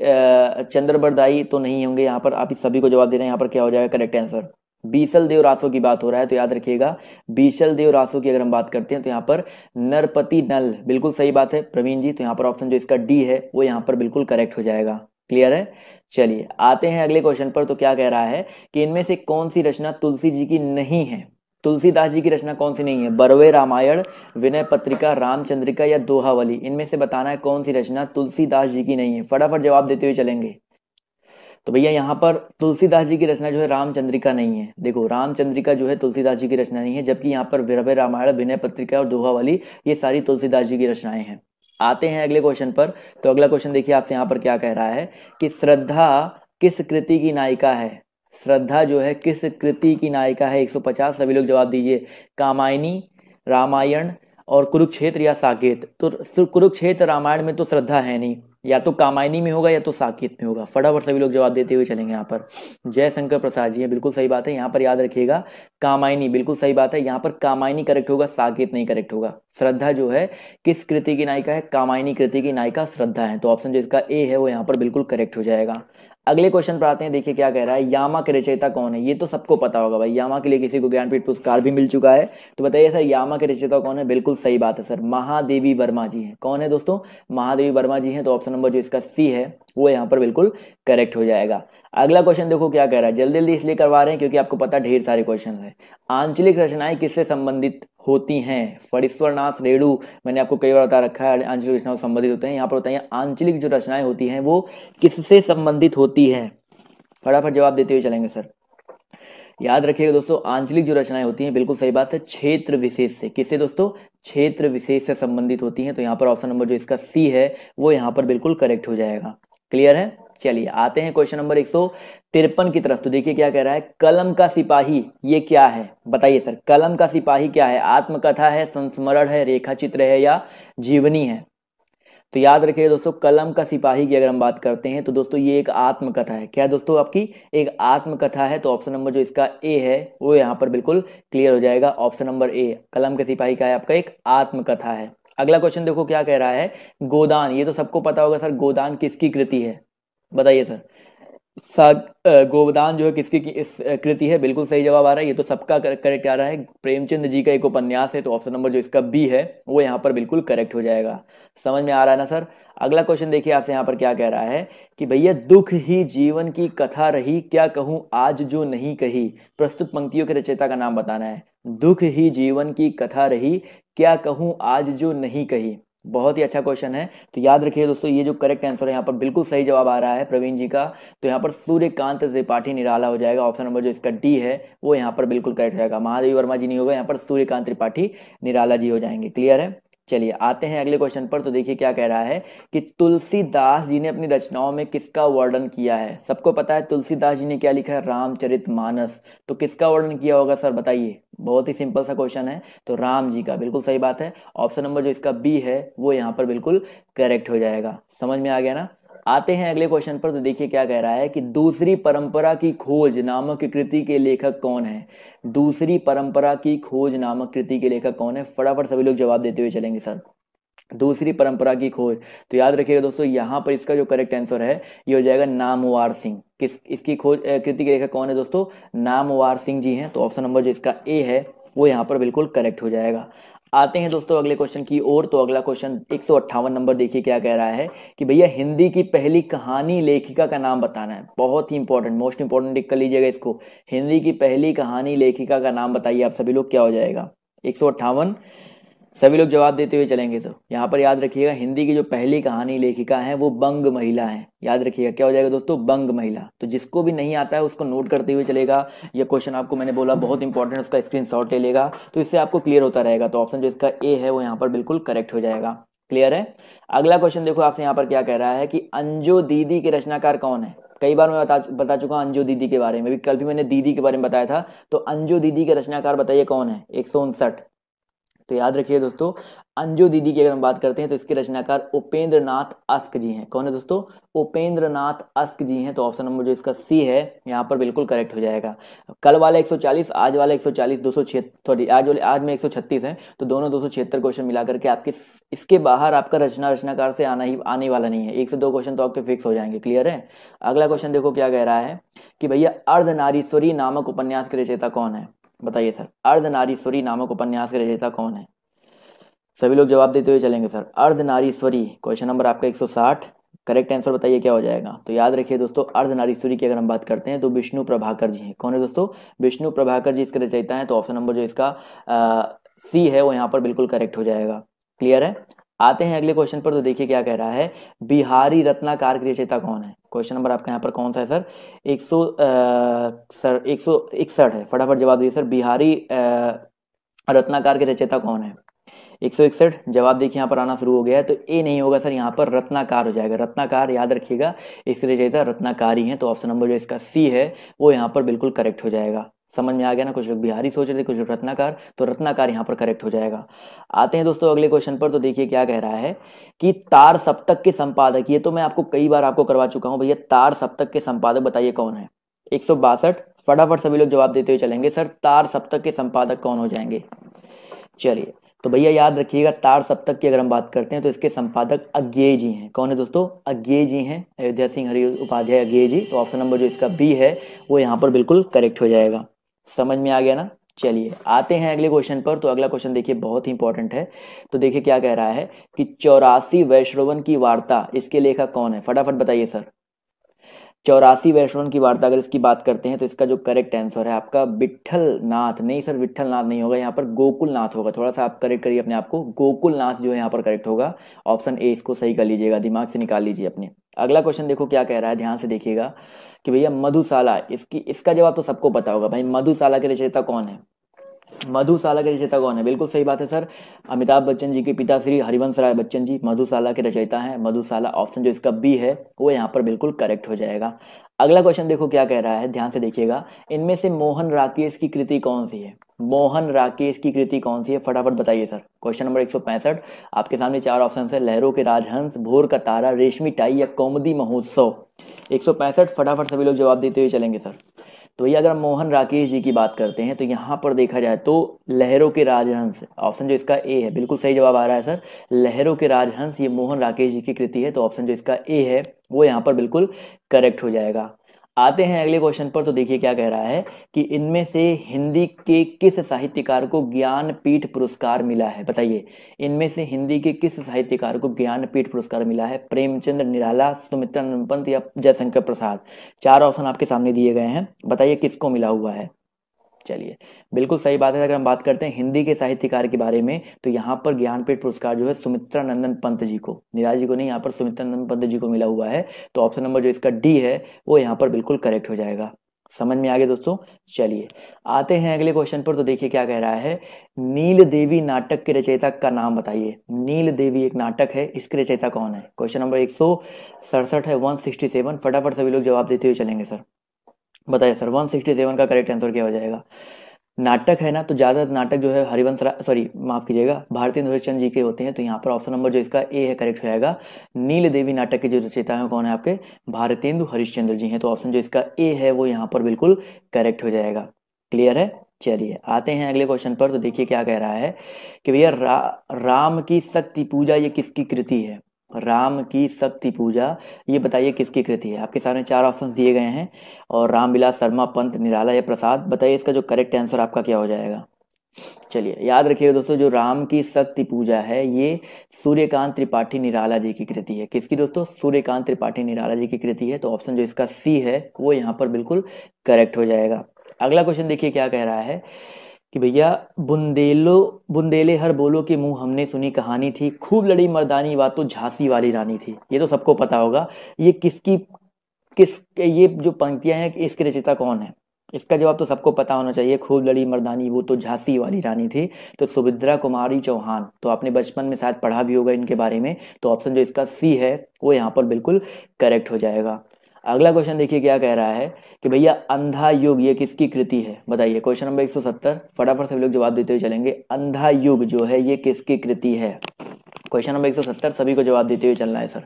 चंद्रबरदाई तो नहीं होंगे यहाँ पर आप इस सभी को जवाब दे रहे हैं यहाँ पर क्या हो जाएगा करेक्ट आंसर बीसल देव रासो की बात हो रहा है तो याद रखिएगा बीसल देव रासो की अगर हम बात करते हैं तो यहाँ पर नरपति नल बिल्कुल सही बात है प्रवीण जी तो यहाँ पर ऑप्शन जो इसका डी है वो यहाँ पर बिल्कुल करेक्ट हो जाएगा क्लियर है चलिए आते हैं अगले क्वेश्चन पर तो क्या कह रहा है कि इनमें से कौन सी रचना तुलसी जी की नहीं है तुलसीदास जी की रचना कौन सी नहीं है बरवे रामायण विनय पत्रिका रामचंद्रिका या दोहावली इनमें से बताना है कौन सी रचना तुलसीदास जी की नहीं है फटाफट जवाब देते हुए चलेंगे तो भैया यहाँ पर तुलसीदास जी की रचना जो है रामचंद्रिका नहीं है देखो रामचंद्रिका जो है तुलसीदास जी की रचना नहीं है जबकि यहाँ पर विरवे रामायण विनय पत्रिका और दोहावली ये सारी तुलसीदास जी की रचनाएं हैं आते हैं अगले क्वेश्चन पर तो अगला क्वेश्चन देखिए आपसे यहाँ पर क्या कह रहा है कि श्रद्धा किस कृति की नायिका है श्रद्धा जो है किस कृति की नायिका है 150 सभी लोग जवाब दीजिए कामायनी रामायण और कुरुक्षेत्र या साकेत तो कुरुक्षेत्र रामायण में तो श्रद्धा है नहीं या तो कामायनी में होगा या तो साकेत में होगा फटाफट सभी लोग जवाब देते हुए चलेंगे यहाँ पर जयशंकर प्रसाद जी है बिल्कुल सही बात है यहाँ पर याद रखिएगा कामायनी बिल्कुल सही बात है यहाँ पर कामायनी करेक्ट होगा साकेत नहीं करेक्ट होगा श्रद्धा जो है किस कृति की नायिका है कामायनी कृति की नायिका श्रद्धा है तो ऑप्शन जो इसका ए है वो यहाँ पर बिल्कुल करेक्ट हो जाएगा अगले क्वेश्चन पर आते हैं देखिए क्या कह रहा है यामा के रचयिता कौन है ये तो सबको पता होगा भाई यामा के लिए किसी को ज्ञानपीठ पुरस्कार भी मिल चुका है तो बताइए सर यामा के रचयिता कौन है बिल्कुल सही बात है सर महादेवी वर्मा जी हैं कौन है दोस्तों महादेवी वर्मा जी हैं तो ऑप्शन नंबर जो इसका सी है वो यहाँ पर बिल्कुल करेक्ट हो जाएगा अगला क्वेश्चन देखो क्या कह रहा है जल्दी जल्दी इसलिए करवा रहे हैं क्योंकि आपको पता ढेर सारे क्वेश्चन है आंचलिक रचनाएं किससे संबंधित होती हैं फणीश्वरनाथ रेणु मैंने आपको कई बार बता रखा है आंचलिक रचनाओं संबंधित होते हैं यहाँ पर बताइए आंचलिक जो रचनाएं होती हैं वो किससे संबंधित होती है फटाफट जवाब देते हुए चलेंगे सर याद रखिएगा दोस्तों आंचलिक जो रचनाएं होती हैं बिल्कुल सही बात है क्षेत्र विशेष से किससे दोस्तों क्षेत्र विशेष से संबंधित होती हैं तो यहाँ पर ऑप्शन नंबर जो इसका सी है वो यहाँ पर बिल्कुल करेक्ट हो जाएगा क्लियर है चलिए आते हैं क्वेश्चन नंबर एक तिरपन की तरफ तो देखिए क्या कह रहा है कलम का सिपाही ये क्या है बताइए सर कलम का सिपाही क्या है आत्मकथा है संस्मरण है रेखा चित्र है या जीवनी है तो याद रखिए दोस्तों कलम का सिपाही की अगर हम बात करते हैं तो दोस्तों ये एक आत्मकथा है क्या दोस्तों आपकी एक आत्मकथा है तो ऑप्शन नंबर जो इसका ए है वो यहाँ पर बिल्कुल क्लियर हो जाएगा ऑप्शन नंबर ए कलम का सिपाही का है आपका एक आत्मकथा है अगला क्वेश्चन देखो क्या कह रहा है गोदान ये तो सबको पता होगा सर गोदान किसकी कृति है बताइए सर गोदान जो है किसकी इस कृति है बिल्कुल सही जवाब आ रहा है ये तो सबका करेक्ट आ रहा है प्रेमचंद जी का एक उपन्यास है तो ऑप्शन नंबर जो इसका बी है वो यहाँ पर बिल्कुल करेक्ट हो जाएगा समझ में आ रहा है ना सर अगला क्वेश्चन देखिए आपसे यहाँ पर क्या कह रहा है कि भैया दुख ही जीवन की कथा रही क्या कहूँ आज जो नहीं कही प्रस्तुत पंक्तियों के रचयिता का नाम बताना है दुख ही जीवन की कथा रही क्या कहूँ आज जो नहीं कही बहुत ही अच्छा क्वेश्चन है तो याद रखिए दोस्तों ये जो करेक्ट आंसर है यहाँ पर बिल्कुल सही जवाब आ रहा है प्रवीण जी का तो यहाँ पर सूर्यकांत त्रिपाठी निराला हो जाएगा ऑप्शन नंबर जो इसका डी है वो यहाँ पर बिल्कुल करेक्ट हो जाएगा महादेवी वर्मा जी नहीं होगा यहाँ पर सूर्यकांत त्रिपाठी निराला जी हो जाएंगे क्लियर है चलिए आते हैं अगले क्वेश्चन पर तो देखिए क्या कह रहा है कि तुलसीदास जी ने अपनी रचनाओं में किसका वर्णन किया है सबको पता है तुलसीदास जी ने क्या लिखा है रामचरित मानस तो किसका वर्णन किया होगा सर बताइए बहुत ही सिंपल सा क्वेश्चन है तो राम जी का बिल्कुल सही बात है ऑप्शन नंबर जो इसका बी है वो यहाँ पर बिल्कुल करेक्ट हो जाएगा समझ में आ गया ना आते हैं अगले क्वेश्चन पर तो देखिए क्या कह रहा है कि दूसरी परंपरा की खोज नामक कृति के लेखक कौन है दूसरी परंपरा की खोज नामक कृति के लेखक कौन है फटाफट सभी लोग जवाब देते हुए चलेंगे सर दूसरी परंपरा की खोज तो याद रखिएगा दोस्तों यहाँ पर इसका जो करेक्ट आंसर है ये हो जाएगा नामवार सिंह किस इसकी खोज कृति के लेखक कौन है दोस्तों नामवार सिंह जी हैं तो ऑप्शन नंबर जो इसका ए है वो यहाँ पर बिल्कुल करेक्ट हो जाएगा आते हैं दोस्तों अगले क्वेश्चन की ओर तो अगला क्वेश्चन एक नंबर देखिए क्या कह रहा है कि भैया हिंदी की पहली कहानी लेखिका का नाम बताना है बहुत ही इंपॉर्टेंट मोस्ट इंपॉर्टेंट कर लीजिएगा इसको हिंदी की पहली कहानी लेखिका का नाम बताइए आप सभी लोग क्या हो जाएगा एक सभी लोग जवाब देते हुए चलेंगे तो यहाँ पर याद रखिएगा हिंदी की जो पहली कहानी लेखिका है वो बंग महिला है याद रखिएगा क्या हो जाएगा दोस्तों बंग महिला तो जिसको भी नहीं आता है उसको नोट करते हुए चलेगा यह क्वेश्चन आपको मैंने बोला बहुत इंपॉर्टेंट उसका स्क्रीन ले लेगा तो इससे आपको क्लियर होता रहेगा तो ऑप्शन जो इसका ए है वो यहाँ पर बिल्कुल करेक्ट हो जाएगा क्लियर है अगला क्वेश्चन देखो आपसे यहाँ पर क्या कह रहा है कि अंजो दीदी के रचनाकार कौन है कई बार मैं बता बता चुका हूँ अंजो दीदी के बारे में भी कल भी मैंने दीदी के बारे में बताया था तो अंजो दीदी के रचनाकार बताइए कौन है एक सौ उनसठ तो याद रखिए दोस्तों अंजो दीदी की अगर हम बात करते हैं तो इसके रचनाकार उपेंद्र नाथ अस्क जी हैं कौन है दोस्तों उपेंद्र नाथ अस्क जी हैं तो ऑप्शन नंबर जो इसका सी है यहाँ पर बिल्कुल करेक्ट हो जाएगा कल वाले 140 आज वाले 140 दो सौ सॉरी आज वाले आज में 136 है तो दोनों दो क्वेश्चन मिला करके आपके इसके बाहर आपका रचना रचनाकार से आना ही आने वाला नहीं है एक से दो क्वेश्चन तो आपके फिक्स हो जाएंगे क्लियर है अगला क्वेश्चन देखो क्या कह रहा है कि भैया अर्धनारीश्वरी नामक उपन्यास के रचेता कौन है बताइए सर अर्धनारीश्वरी नामक उपन्यास के रचयिता कौन है सभी लोग जवाब देते हुए चलेंगे सर अर्धनारीश्वरी क्वेश्चन नंबर आपका 160 करेक्ट आंसर बताइए क्या हो जाएगा तो याद रखिए दोस्तों अर्धनारीश्वरी की अगर हम बात करते हैं तो विष्णु प्रभाकर जी हैं कौन है दोस्तों विष्णु प्रभाकर जी इसके रचयिता है तो ऑप्शन नंबर जो इसका सी है वो यहाँ पर बिल्कुल करेक्ट हो जाएगा क्लियर है आते हैं अगले क्वेश्चन पर तो देखिए क्या कह रहा है बिहारी रत्नाकार की रचयिता कौन है क्वेश्चन नंबर आपका यहाँ पर कौन सा है सर एक सौ सर एक सौ इकसठ है फटाफट जवाब दीजिए सर बिहारी रत्नाकार के रचयिता कौन है एक सौ इकसठ जवाब देखिए यहाँ पर आना शुरू हो गया है तो ए नहीं होगा सर यहाँ पर रत्नाकार हो जाएगा रत्नाकार याद रखिएगा इसके रचयिता रत्नाकारी रत्नाकार ही है तो ऑप्शन नंबर जो इसका सी है वो यहाँ पर बिल्कुल करेक्ट हो जाएगा समझ में आ गया ना कुछ लोग बिहारी सोच रहे थे कुछ लोग रत्नाकार तो रत्नाकार यहाँ पर करेक्ट हो जाएगा आते हैं दोस्तों अगले क्वेश्चन पर तो देखिए क्या कह रहा है कि तार सप्तक के संपादक ये तो मैं आपको कई बार आपको करवा चुका हूँ भैया तार सप्तक के संपादक बताइए कौन है एक फटाफट सभी लोग जवाब देते हुए चलेंगे सर तार सप्तक के संपादक कौन हो जाएंगे चलिए तो भैया याद रखिएगा तार सप्तक की अगर हम बात करते हैं तो इसके संपादक अज्ञे जी हैं कौन है दोस्तों अज्ञे जी हैं अयोध्या सिंह हरि उपाध्याय अज्ञे जी तो ऑप्शन नंबर जो इसका बी है वो यहाँ पर बिल्कुल करेक्ट हो जाएगा समझ में आ गया ना चलिए आते हैं अगले क्वेश्चन पर तो अगला क्वेश्चन देखिए बहुत ही इंपॉर्टेंट है तो देखिए क्या कह रहा है कि चौरासी वैष्णवन की वार्ता इसके लेखक कौन है फटाफट बताइए सर चौरासी वैष्णवन की वार्ता अगर इसकी बात करते हैं तो इसका जो करेक्ट आंसर है आपका विठल नाथ नहीं सर विठल नाथ नहीं होगा यहाँ पर गोकुल नाथ होगा थोड़ा सा आप करेक्ट करिए अपने आपको गोकुल नाथ जो है यहाँ पर करेक्ट होगा ऑप्शन ए इसको सही कर लीजिएगा दिमाग से निकाल लीजिए अपने अगला क्वेश्चन देखो क्या कह रहा है ध्यान से देखिएगा कि भैया मधुशाला इसकी इसका जवाब तो सबको पता होगा भाई मधुशाला के रचयिता कौन है मधुशाला के रचयिता कौन है बिल्कुल सही बात है सर अमिताभ बच्चन जी के पिता श्री हरिवंश राय बच्चन जी मधुशाला के रचयिता हैं मधुशाला ऑप्शन जो इसका बी है वो यहाँ पर बिल्कुल करेक्ट हो जाएगा अगला क्वेश्चन देखो क्या कह रहा है ध्यान से देखिएगा इनमें से मोहन राकेश की कृति कौन सी है मोहन राकेश की कृति कौन सी है फटाफट बताइए सर क्वेश्चन नंबर एक आपके सामने चार ऑप्शन है लहरों के राजहंस भोर का तारा रेशमी टाई या कौमदी महोत्सव एक फटाफट सभी लोग जवाब देते हुए चलेंगे सर तो ये अगर हम मोहन राकेश जी की बात करते हैं तो यहाँ पर देखा जाए तो लहरों के राजहंस ऑप्शन जो इसका ए है बिल्कुल सही जवाब आ रहा है सर लहरों के राजहंस ये मोहन राकेश जी की कृति है तो ऑप्शन जो इसका ए है वो यहाँ पर बिल्कुल करेक्ट हो जाएगा आते हैं अगले क्वेश्चन पर तो देखिए क्या कह रहा है कि इनमें से हिंदी के किस साहित्यकार को ज्ञानपीठ पुरस्कार मिला है बताइए इनमें से हिंदी के किस साहित्यकार को ज्ञानपीठ पुरस्कार मिला है प्रेमचंद्र निराला सुमित्रा या जयशंकर प्रसाद चार ऑप्शन आपके सामने दिए गए हैं बताइए किसको मिला हुआ है चलिए बिल्कुल सही बात है अगर हम बात करते हैं हिंदी के साहित्यकार के बारे में तो यहाँ पर ज्ञानपीठ पुरस्कार जो है सुमित्रा नंदन पंत जी को निराज जी को नहीं यहाँ पर सुमित्रा नंदन पंत जी को मिला हुआ है तो ऑप्शन नंबर जो इसका डी है वो यहाँ पर बिल्कुल करेक्ट हो जाएगा समझ में आ गए दोस्तों चलिए आते हैं अगले क्वेश्चन पर तो देखिए क्या कह रहा है नील देवी नाटक के रचयिता का नाम बताइए नील देवी एक नाटक है इसके रचयिता कौन है क्वेश्चन नंबर एक सौ सड़सठ है वन सिक्सटी सेवन फटाफट सभी लोग जवाब देते हुए चलेंगे सर बताइए सर 167 का करेक्ट आंसर क्या हो जाएगा नाटक है ना तो ज़्यादा नाटक जो है हरिवंश सॉरी माफ़ कीजिएगा भारतीय हरिश्चंद्र जी के होते हैं तो यहाँ पर ऑप्शन नंबर जो इसका ए है करेक्ट हो जाएगा नील देवी नाटक के जो रचयिता है कौन है आपके भारतेंदु हरिश्चंद्र जी हैं तो ऑप्शन जो इसका ए है वो यहाँ पर बिल्कुल करेक्ट हो जाएगा क्लियर है चलिए आते हैं अगले क्वेश्चन पर तो देखिए क्या कह रहा है कि भैया रा, राम की शक्ति पूजा ये किसकी कृति है राम की शक्ति पूजा ये बताइए किसकी कृति है आपके सामने चार ऑप्शन दिए गए हैं और रामविलास शर्मा पंत निराला या प्रसाद बताइए इसका जो करेक्ट आंसर आपका क्या हो जाएगा चलिए याद रखिएगा दोस्तों जो राम की शक्ति पूजा है ये सूर्यकांत त्रिपाठी निराला जी की कृति है किसकी दोस्तों सूर्यकांत त्रिपाठी निराला जी की कृति है तो ऑप्शन जो इसका सी है वो यहाँ पर बिल्कुल करेक्ट हो जाएगा अगला क्वेश्चन देखिए क्या कह रहा है कि भैया बुंदेलो बुंदेले हर बोलो के मुंह हमने सुनी कहानी थी खूब लड़ी मर्दानी वा तो झांसी वाली रानी थी ये तो सबको पता होगा ये किसकी किस ये जो पंक्तियां हैं इसके रचिता कौन है इसका जवाब तो सबको पता होना चाहिए खूब लड़ी मर्दानी वो तो झांसी वाली रानी थी तो सुभद्रा कुमारी चौहान तो आपने बचपन में शायद पढ़ा भी होगा इनके बारे में तो ऑप्शन जो इसका सी है वो यहाँ पर बिल्कुल करेक्ट हो जाएगा अगला क्वेश्चन देखिए क्या कह रहा है कि भैया अंधा युग ये किसकी कृति है बताइए क्वेश्चन नंबर 170 फटाफट सभी लोग जवाब देते हुए चलेंगे अंधा युग जो है ये किसकी कृति है क्वेश्चन नंबर 170 सभी को जवाब देते हुए चलना है सर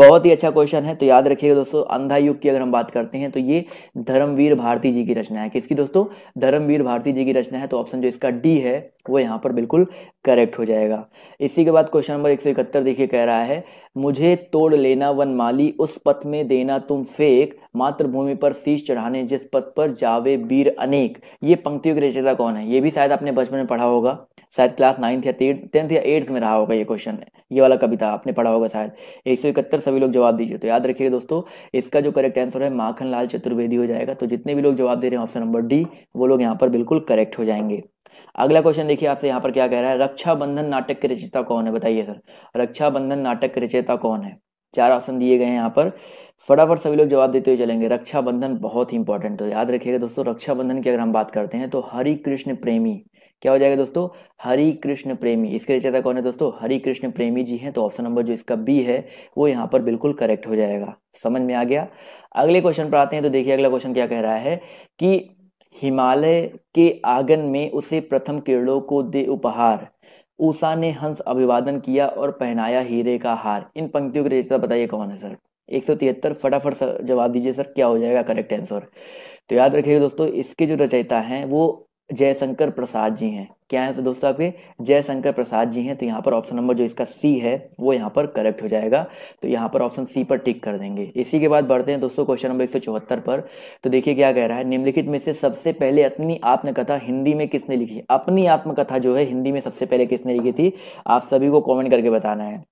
बहुत ही अच्छा क्वेश्चन है तो याद रखिएगा दोस्तों अंधा युग की अगर हम बात करते हैं तो ये धर्मवीर भारती जी की रचना है किसकी दोस्तों धर्मवीर भारती जी की रचना है तो ऑप्शन जो इसका डी है वो यहाँ पर बिल्कुल करेक्ट हो जाएगा इसी के बाद क्वेश्चन नंबर एक देखिए कह रहा है मुझे तोड़ लेना वन माली उस पथ में देना तुम फेक मातृभूमि पर शीश चढ़ाने जिस पथ पर जावे वीर अनेक ये पंक्तियों की रचयिता कौन है ये भी शायद आपने बचपन में पढ़ा होगा शायद क्लास नाइन्थ या टेंथ या एट्थ में रहा होगा ये क्वेश्चन क्वेश्चन है ये वाला कविता आपने पढ़ा होगा शायद एक सौ इकहत्तर सभी लोग जवाब दीजिए तो याद रखिएगा दोस्तों इसका जो करेक्ट आंसर है माखन लाल चतुर्वेदी हो जाएगा तो जितने भी लोग जवाब दे रहे हैं ऑप्शन नंबर डी वो लोग यहाँ पर बिल्कुल करेक्ट हो जाएंगे अगला क्वेश्चन देखिए आपसे यहाँ पर क्या कह रहा है रक्षाबंधन नाटक के रचयिता कौन है बताइए सर रक्षाबंधन नाटक के रचयिता कौन है चार ऑप्शन दिए गए हैं यहाँ पर फटाफट सभी लोग जवाब देते हुए चलेंगे रक्षाबंधन बहुत ही इंपॉर्टेंट है याद रखिएगा दोस्तों रक्षाबंधन की अगर हम बात करते हैं तो हरि कृष्ण प्रेमी क्या हो जाएगा दोस्तों हरि कृष्ण प्रेमी इसके रचयिता कौन है दोस्तों हरि कृष्ण प्रेमी जी हैं तो ऑप्शन नंबर जो इसका बी है वो यहाँ पर बिल्कुल करेक्ट हो जाएगा समझ में आ गया अगले क्वेश्चन पर आते हैं तो देखिए अगला क्वेश्चन क्या कह रहा है कि हिमालय के आंगन में उसे प्रथम किरणों को दे उपहार ऊषा ने हंस अभिवादन किया और पहनाया हीरे का हार इन पंक्तियों की रचयिता बताइए कौन है सर एक सौ तिहत्तर फटाफट सर जवाब दीजिए सर क्या हो जाएगा करेक्ट आंसर तो याद रखिएगा दोस्तों इसके जो रचयिता हैं वो जयशंकर प्रसाद जी हैं क्या है तो दोस्तों आपके जयशंकर प्रसाद जी हैं तो यहाँ पर ऑप्शन नंबर जो इसका सी है वो यहाँ पर करेक्ट हो जाएगा तो यहाँ पर ऑप्शन सी पर टिक कर देंगे इसी के बाद बढ़ते हैं दोस्तों क्वेश्चन नंबर एक पर तो देखिए क्या कह रहा है निम्नलिखित में से सबसे पहले अपनी आत्मकथा हिंदी में किसने लिखी अपनी आत्मकथा जो है हिंदी में सबसे पहले किसने लिखी थी आप सभी को कॉमेंट करके बताना है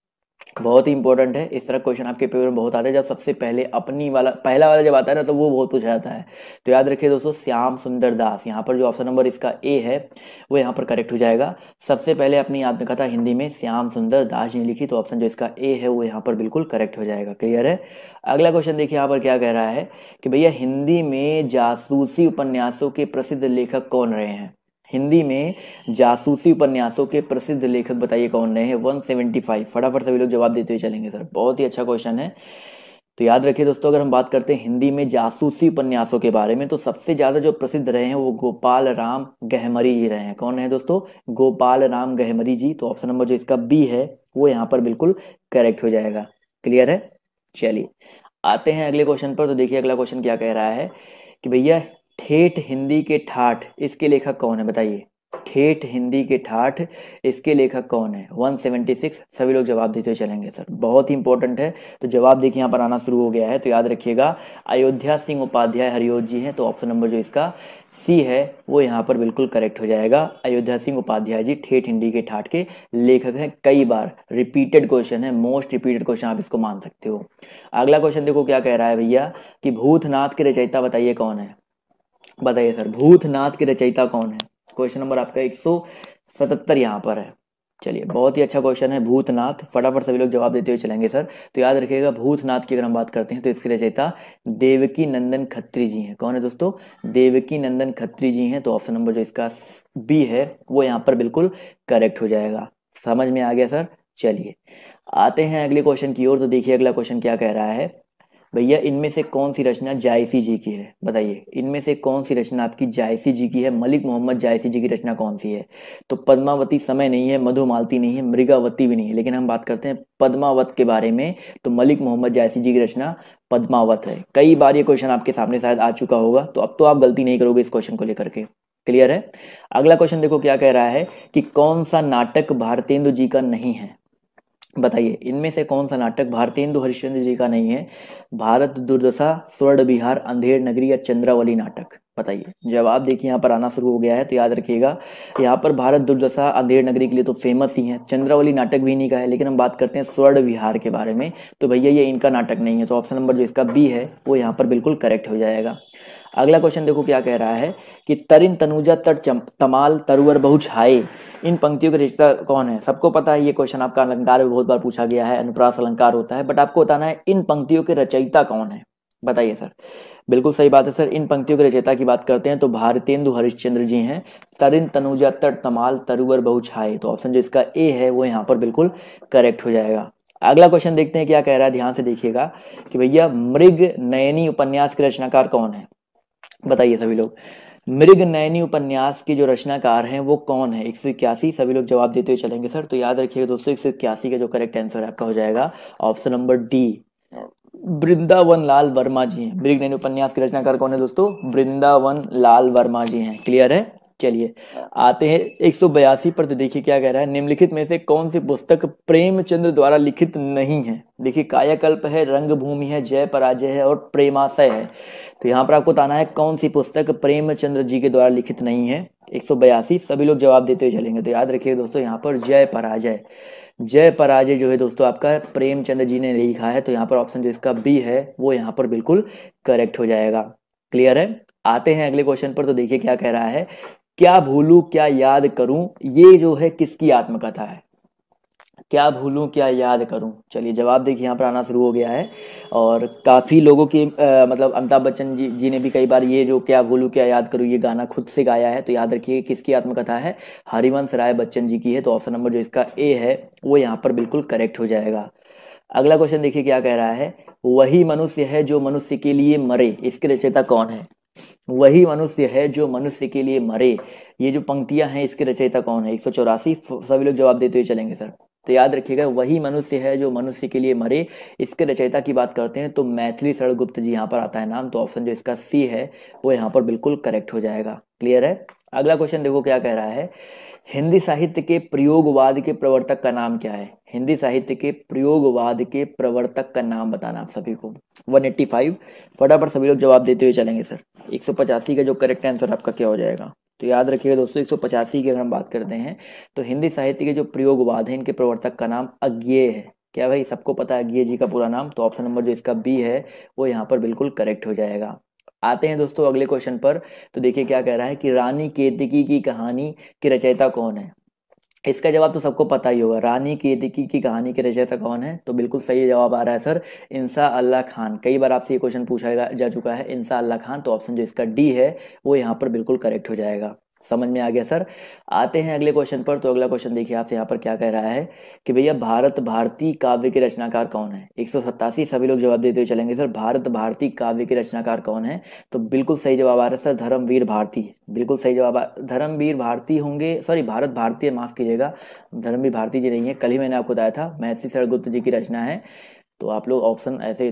बहुत ही इंपॉर्टेंट है इस तरह क्वेश्चन आपके पेपर में बहुत आते हैं जब सबसे पहले अपनी वाला पहला वाला जब आता है ना तो वो बहुत पूछा जाता है तो याद रखिए दोस्तों श्याम सुंदर दास यहाँ पर जो ऑप्शन नंबर इसका ए है वो यहाँ पर करेक्ट हो जाएगा सबसे पहले अपनी आत्मकथा हिंदी में श्याम सुंदर दास ने लिखी तो ऑप्शन जो इसका ए है वो यहाँ पर बिल्कुल करेक्ट हो जाएगा क्लियर है अगला क्वेश्चन देखिए यहाँ पर क्या कह रहा है कि भैया हिंदी में जासूसी उपन्यासों के प्रसिद्ध लेखक कौन रहे हैं हिंदी में जासूसी उपन्यासों के प्रसिद्ध लेखक बताइए कौन रहे हैं वन सेवेंटी फाइव फटाफट सभी लोग जवाब देते हुए चलेंगे सर बहुत ही अच्छा क्वेश्चन है तो याद रखिए दोस्तों अगर हम बात करते हैं हिंदी में जासूसी उपन्यासों के बारे में तो सबसे ज़्यादा जो प्रसिद्ध रहे हैं वो गोपाल राम गहमरी ही रहे हैं कौन रहे है दोस्तों गोपाल राम गहमरी जी तो ऑप्शन नंबर जो इसका बी है वो यहाँ पर बिल्कुल करेक्ट हो जाएगा क्लियर है चलिए आते हैं अगले क्वेश्चन पर तो देखिए अगला क्वेश्चन क्या कह रहा है कि भैया ठेठ हिंदी के ठाठ इसके लेखक कौन है बताइए ठेठ हिंदी के ठाठ इसके लेखक कौन है 176 सभी लोग जवाब देते हुए चलेंगे सर बहुत ही इंपॉर्टेंट है तो जवाब देखिए यहाँ पर आना शुरू हो गया है तो याद रखिएगा अयोध्या सिंह उपाध्याय हरिओत जी हैं तो ऑप्शन नंबर जो इसका सी है वो यहाँ पर बिल्कुल करेक्ट हो जाएगा अयोध्या सिंह उपाध्याय जी ठेठ हिंदी के ठाठ के लेखक हैं कई बार रिपीटेड क्वेश्चन है मोस्ट रिपीटेड क्वेश्चन आप इसको मान सकते हो अगला क्वेश्चन देखो क्या कह रहा है भैया कि भूतनाथ के रचयिता बताइए कौन है बताइए सर भूतनाथ के रचयिता कौन है क्वेश्चन नंबर आपका एक सौ सतहत्तर यहाँ पर है चलिए बहुत ही अच्छा क्वेश्चन है भूतनाथ फटाफट सभी लोग जवाब देते हुए चलेंगे सर तो याद रखिएगा भूतनाथ की अगर हम बात करते हैं तो इसकी रचयिता देवकी नंदन खत्री जी हैं कौन है दोस्तों देवकी नंदन खत्री जी हैं तो ऑप्शन नंबर जो इसका बी है वो यहाँ पर बिल्कुल करेक्ट हो जाएगा समझ में आ गया सर चलिए आते हैं अगले क्वेश्चन की ओर तो देखिए अगला क्वेश्चन क्या कह रहा है भैया इनमें से कौन सी रचना जायसी जी की है बताइए इनमें से कौन सी रचना आपकी जायसी जी की है मलिक मोहम्मद जायसी जी की रचना कौन सी है तो पद्मावती समय नहीं है मधुमालती नहीं है मृगावती भी नहीं है लेकिन हम बात करते हैं पद्मावत के बारे में तो मलिक मोहम्मद जायसी जी की रचना पद्मावत है कई बार ये क्वेश्चन आपके सामने शायद आ चुका होगा तो अब तो आप गलती नहीं करोगे इस क्वेश्चन को लेकर के क्लियर है अगला क्वेश्चन देखो क्या कह रहा है कि कौन सा नाटक भारतेंदु जी का नहीं है बताइए इनमें से कौन सा नाटक भारतेंदु हरिश्चंद्र जी का नहीं है भारत दुर्दशा स्वर्ण बिहार अंधेर नगरी या चंद्रावली नाटक बताइए जवाब देखिए यहाँ पर आना शुरू हो गया है तो याद रखिएगा यहाँ पर भारत दुर्दशा अंधेर नगरी के लिए तो फेमस ही है चंद्रावली नाटक भी नहीं का है लेकिन हम बात करते हैं स्वर्ण विहार के बारे में तो भैया ये इनका नाटक नहीं है तो ऑप्शन नंबर जो इसका बी है वो यहाँ पर बिल्कुल करेक्ट हो जाएगा अगला क्वेश्चन देखो क्या कह रहा है कि तरिन तनुजा तट तमाल तरुअर बहु छाए इन पंक्तियों के रिश्ता कौन है सबको पता है ये क्वेश्चन आपका अलंकार में बहुत बार पूछा गया है अनुप्रास अलंकार होता है बट आपको बताना है इन पंक्तियों के रचयिता कौन है बताइए सर बिल्कुल सही बात है सर इन पंक्तियों के रचयिता की बात करते हैं तो भारतेंदु हरिश्चंद्र जी हैं तरिन तनुजा तट तमाल तरुअर बहु छाए तो ऑप्शन जो इसका ए है वो यहाँ पर बिल्कुल करेक्ट हो जाएगा अगला क्वेश्चन देखते हैं क्या कह रहा है ध्यान से देखिएगा कि भैया मृग नयनी उपन्यास के रचनाकार कौन है बताइए सभी लोग मृग नैनी उपन्यास के जो रचनाकार हैं वो कौन है एक सौ इक्यासी सभी लोग जवाब देते हुए चलेंगे सर तो याद रखिएगा दोस्तों एक सौ इक्यासी का जो करेक्ट आंसर आपका हो जाएगा option number D Vrindavan Lal Verma ji हैं मृग नैनी उपन्यास के रचनाकार कौन है दोस्तों वृंदावन लाल वर्मा जी हैं क्लियर है चलिए हाँ। आते हैं एक सौ बयासी पर तो देखिए क्या कह रहा है निम्नलिखित में से कौन सी पुस्तक प्रेमचंद्र द्वारा लिखित नहीं है देखिए कायाकल्प है रंगभूमि है जय पराजय है और प्रेमाशय है तो यहाँ पर आपको ताना है कौन सी पुस्तक प्रेमचंद्र जी के द्वारा लिखित नहीं है एक सौ बयासी सभी लोग जवाब देते हुए चलेंगे तो याद रखिये दोस्तों यहाँ पर जय पराजय जय पराजय जो है दोस्तों आपका प्रेमचंद्र जी ने लिखा है तो यहाँ पर ऑप्शन जो इसका बी है वो यहाँ पर बिल्कुल करेक्ट हो जाएगा क्लियर है आते हैं अगले क्वेश्चन पर तो देखिए क्या कह रहा है क्या भूलू क्या याद करूं ये जो है किसकी आत्मकथा है क्या भूलू क्या याद करूं चलिए जवाब देखिए यहाँ पर आना शुरू हो गया है और काफ़ी लोगों के मतलब अमिताभ बच्चन जी जी ने भी कई बार ये जो क्या भूलू क्या याद करूं ये गाना खुद से गाया है तो याद रखिए किसकी आत्मकथा है हरिवंश राय बच्चन जी की है तो ऑप्शन नंबर जो इसका ए है वो यहाँ पर बिल्कुल करेक्ट हो जाएगा अगला क्वेश्चन देखिए क्या कह रहा है वही मनुष्य है जो मनुष्य के लिए मरे इसके रचयिता कौन है वही मनुष्य है जो मनुष्य के लिए मरे ये जो पंक्तियां हैं इसके रचयिता कौन है एक सौ चौरासी सभी लोग जवाब देते हुए चलेंगे सर तो याद रखिएगा वही मनुष्य है जो मनुष्य के लिए मरे इसके रचयिता की बात करते हैं तो मैथिली गुप्त जी यहाँ पर आता है नाम तो ऑप्शन जो इसका सी है वो यहाँ पर बिल्कुल करेक्ट हो जाएगा क्लियर है अगला क्वेश्चन देखो क्या कह रहा है हिंदी साहित्य के प्रयोगवाद के प्रवर्तक का नाम क्या है हिंदी साहित्य के प्रयोगवाद के प्रवर्तक का नाम बताना आप सभी को 185 फटाफट सभी लोग जवाब देते हुए चलेंगे सर एक का जो करेक्ट आंसर आपका क्या हो जाएगा तो याद रखिएगा दोस्तों एक की अगर हम बात करते हैं तो हिंदी साहित्य के जो प्रयोगवाद है इनके प्रवर्तक का नाम अज्ञे है क्या भाई सबको पता है अज्ञे जी का पूरा नाम तो ऑप्शन नंबर जो इसका बी है वो यहाँ पर बिल्कुल करेक्ट हो जाएगा आते हैं दोस्तों अगले क्वेश्चन पर तो देखिए क्या कह रहा है कि रानी केतकी की कहानी की रचयिता कौन है इसका जवाब तो सबको पता ही होगा रानी केतकी की कहानी की रचयिता कौन है तो बिल्कुल सही जवाब आ रहा है सर इंसा अल्लाह खान कई बार आपसे ये क्वेश्चन पूछा जा चुका है इंसा अल्लाह खान तो ऑप्शन जो इसका डी है वो यहाँ पर बिल्कुल करेक्ट हो जाएगा समझ में आ गया सर आते हैं अगले क्वेश्चन पर तो अगला क्वेश्चन देखिए आपसे यहाँ पर क्या कह रहा है कि भैया भारत भारती काव्य के रचनाकार कौन है एक सभी लोग जवाब देते हुए चलेंगे सर भारत भारती काव्य के रचनाकार कौन है तो बिल्कुल सही जवाब आ रहा है सर धर्मवीर भारती बिल्कुल सही जवाब धर्मवीर भारती होंगे सॉरी भारत भारतीय माफ़ कीजिएगा धर्मवीर भारती जी नहीं है कल ही मैंने आपको बताया था महर्षि गुप्त जी की रचना है तो आप लोग ऑप्शन ऐसे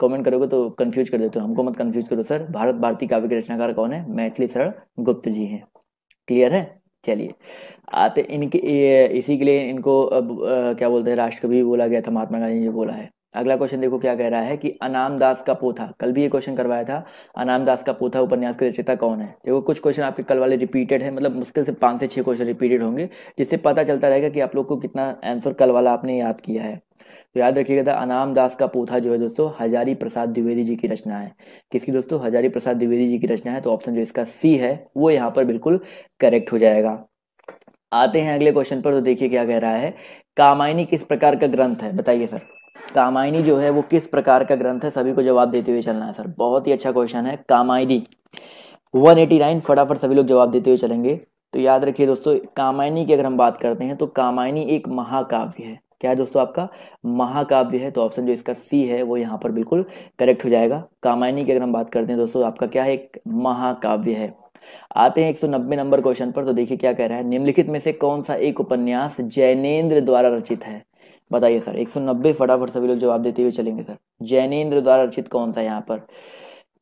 कमेंट करोगे तो कंफ्यूज कर देते हो हमको मत कंफ्यूज करो सर भारत भारती काव्य के रचनाकार कौन है मैथिली सर गुप्त जी हैं क्लियर है चलिए आते इनके इसी के लिए इनको अब क्या बोलते हैं राष्ट्रकवि बोला गया था महात्मा गांधी ने बोला है अगला क्वेश्चन देखो क्या कह रहा है कि अनाम दास का पोथा कल भी ये क्वेश्चन करवाया था अनाम दास का पोथा उपन्यास के रचयिता कौन है देखो कुछ क्वेश्चन आपके कल वाले रिपीटेड है मतलब मुश्किल से पाँच से छः क्वेश्चन रिपीटेड होंगे जिससे पता चलता रहेगा कि आप लोग को कितना आंसर कल वाला आपने याद किया है तो याद रखिएगा था अनाम दास का पोथा जो है दोस्तों हजारी प्रसाद द्विवेदी जी की रचना है किसकी दोस्तों हजारी प्रसाद द्विवेदी जी की रचना है तो ऑप्शन जो इसका सी है वो यहाँ पर बिल्कुल करेक्ट हो जाएगा आते हैं अगले क्वेश्चन पर तो देखिए क्या कह रहा है कामायनी किस प्रकार का ग्रंथ है बताइए सर कामायनी जो है वो किस प्रकार का ग्रंथ है सभी को जवाब देते हुए चलना है सर बहुत ही अच्छा क्वेश्चन है कामायनी 189 फटाफट सभी लोग जवाब देते हुए चलेंगे तो याद रखिए दोस्तों कामायनी की अगर हम बात करते हैं तो कामायनी एक महाकाव्य है क्या है दोस्तों आपका महाकाव्य है तो ऑप्शन जो इसका सी है वो यहाँ पर बिल्कुल करेक्ट हो जाएगा कामायनी की अगर हम बात करते हैं दोस्तों आपका क्या है एक महाकाव्य है आते हैं 190 नंबर क्वेश्चन पर तो देखिए क्या कह रहा है निम्नलिखित में से कौन सा एक उपन्यास जैनेन्द्र द्वारा रचित है बताइए सर नब्बे फटाफट सभी लोग जवाब देते हुए चलेंगे सर जैनेन्द्र द्वारा रचित कौन सा यहाँ पर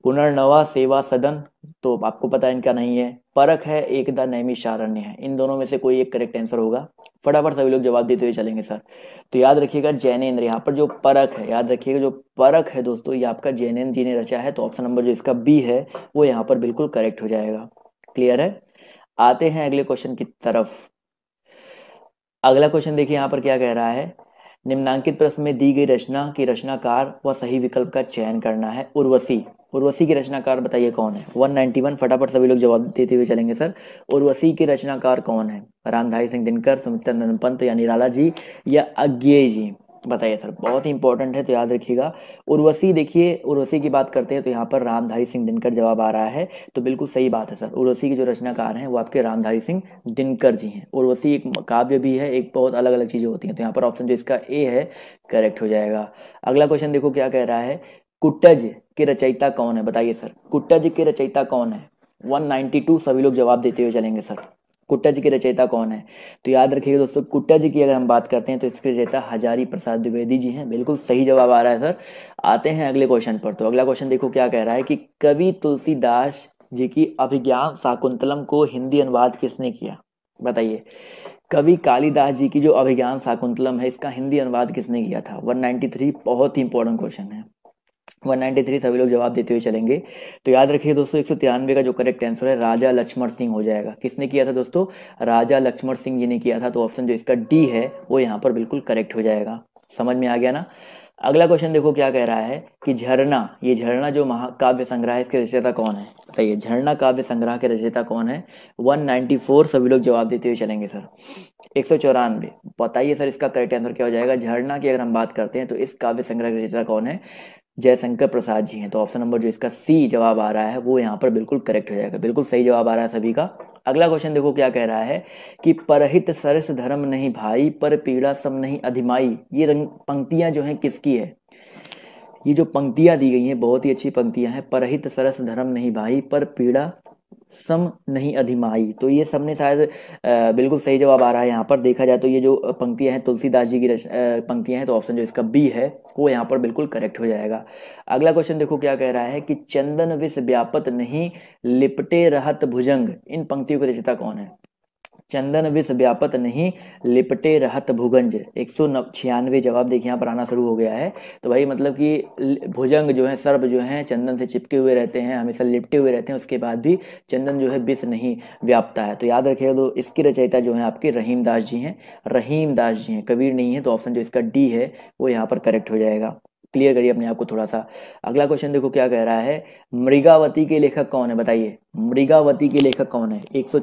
पुनर्नवा सेवा सदन तो आपको पता है इनका नहीं है परख है एकदा शारण्य है इन दोनों में से कोई एक करेक्ट आंसर होगा फटाफट सभी लोग जवाब देते हुए चलेंगे सर तो याद रखिएगा जैनेन्द्र यहाँ पर जो परक है याद रखिएगा जो परक है दोस्तों ये आपका जैनेन्द्र जी ने रचा है तो ऑप्शन नंबर जो इसका बी है वो यहाँ पर बिल्कुल करेक्ट हो जाएगा क्लियर है आते हैं अगले क्वेश्चन की तरफ अगला क्वेश्चन देखिए यहाँ पर क्या कह रहा है निम्नांकित प्रश्न में दी गई रचना की रचनाकार व सही विकल्प का चयन करना है उर्वशी उर्वशी की रचनाकार बताइए कौन है 191 फटाफट सभी लोग जवाब देते हुए चलेंगे सर उर्वशी के रचनाकार कौन है रामधारी सिंह दिनकर सुमित्रा पंत या निराला जी या अज्ञे जी तो बताइए सर बहुत ही इंपॉर्टेंट है तो याद रखिएगा उर्वशी देखिए उर्वशी की बात करते हैं तो यहाँ पर रामधारी सिंह दिनकर जवाब आ रहा है तो बिल्कुल सही बात है सर उर्वशी के जो रचनाकार हैं वो आपके रामधारी सिंह दिनकर जी हैं उर्वशी एक काव्य भी है एक बहुत अलग अलग चीज़ें होती हैं तो यहाँ पर ऑप्शन जो इसका ए है करेक्ट हो जाएगा अगला क्वेश्चन देखो क्या कह रहा है कुट्टज के रचयिता कौन है बताइए सर कुट्टज के रचयिता कौन है वन सभी लोग जवाब देते हुए चलेंगे सर कुट्टा जी के रचयिता कौन है तो याद रखिएगा दोस्तों कुट्टा जी की अगर हम बात करते हैं तो इसके रचयिता हजारी प्रसाद द्विवेदी जी हैं बिल्कुल सही जवाब आ रहा है सर आते हैं अगले क्वेश्चन पर तो अगला क्वेश्चन देखो क्या कह रहा है कि कवि तुलसीदास जी की अभिज्ञान शाकुंतलम को हिंदी अनुवाद किसने किया बताइए कवि कालिदास जी की जो अभिज्ञान शाकुंतलम है इसका हिंदी अनुवाद किसने किया था वन बहुत ही इंपॉर्टेंट क्वेश्चन है 193 सभी लोग जवाब देते हुए चलेंगे तो याद रखिए दोस्तों एक सौ का जो करेक्ट आंसर है राजा लक्ष्मण सिंह हो जाएगा किसने किया था दोस्तों राजा लक्ष्मण सिंह जी ने किया था तो ऑप्शन जो इसका डी है वो यहाँ पर बिल्कुल करेक्ट हो जाएगा समझ में आ गया ना अगला क्वेश्चन देखो क्या कह रहा है कि झरना ये झरना जो महाकाव्य संग्रह है इसके रचयिता कौन है बताइए झरना काव्य संग्रह के रचयिता कौन है 194 सभी लोग जवाब देते हुए चलेंगे सर एक सौ चौरानवे बताइए सर इसका करेक्ट आंसर क्या हो जाएगा झरना की अगर हम बात करते हैं तो इस काव्य संग्रह के रचयिता कौन है जयशंकर प्रसाद जी हैं तो ऑप्शन नंबर जो इसका सी जवाब आ रहा है वो यहाँ पर बिल्कुल करेक्ट हो जाएगा बिल्कुल सही जवाब आ रहा है सभी का अगला क्वेश्चन देखो क्या कह रहा है कि परहित सरस धर्म नहीं भाई पर पीड़ा सम नहीं अधिमाई ये रंग पंक्तियां जो हैं किसकी है ये जो पंक्तियां दी गई हैं बहुत ही अच्छी पंक्तियां हैं परहित सरस धर्म नहीं भाई पर पीड़ा सम नहीं अधिमाई तो ये सबने शायद बिल्कुल सही जवाब आ रहा है यहाँ पर देखा जाए तो ये जो पंक्तियाँ हैं तुलसीदास जी की पंक्तियाँ हैं तो ऑप्शन जो इसका बी है वो यहाँ पर बिल्कुल करेक्ट हो जाएगा अगला क्वेश्चन देखो क्या कह रहा है कि चंदन विष व्यापत नहीं लिपटे रहत भुजंग इन पंक्तियों के रचिता कौन है चंदन विष व्यापत नहीं लिपटे रहत भुगंज एक सौ छियानवे जवाब देखिए यहाँ पर आना शुरू हो गया है तो भाई मतलब कि भुजंग जो है सर्प जो है चंदन से चिपके हुए रहते हैं हमेशा लिपटे हुए रहते हैं उसके बाद भी चंदन जो है विष नहीं व्यापता है तो याद रखिएगा तो इसकी रचयिता जो है आपके रहीम दास जी हैं रहीम दास जी हैं कबीर नहीं है तो ऑप्शन जो इसका डी है वो यहाँ पर करेक्ट हो जाएगा क्लियर करिए अपने आप को थोड़ा सा अगला क्वेश्चन देखो क्या कह रहा है मृगावती के लेखक कौन है बताइए मृगावती के लेखक कौन है एक सौ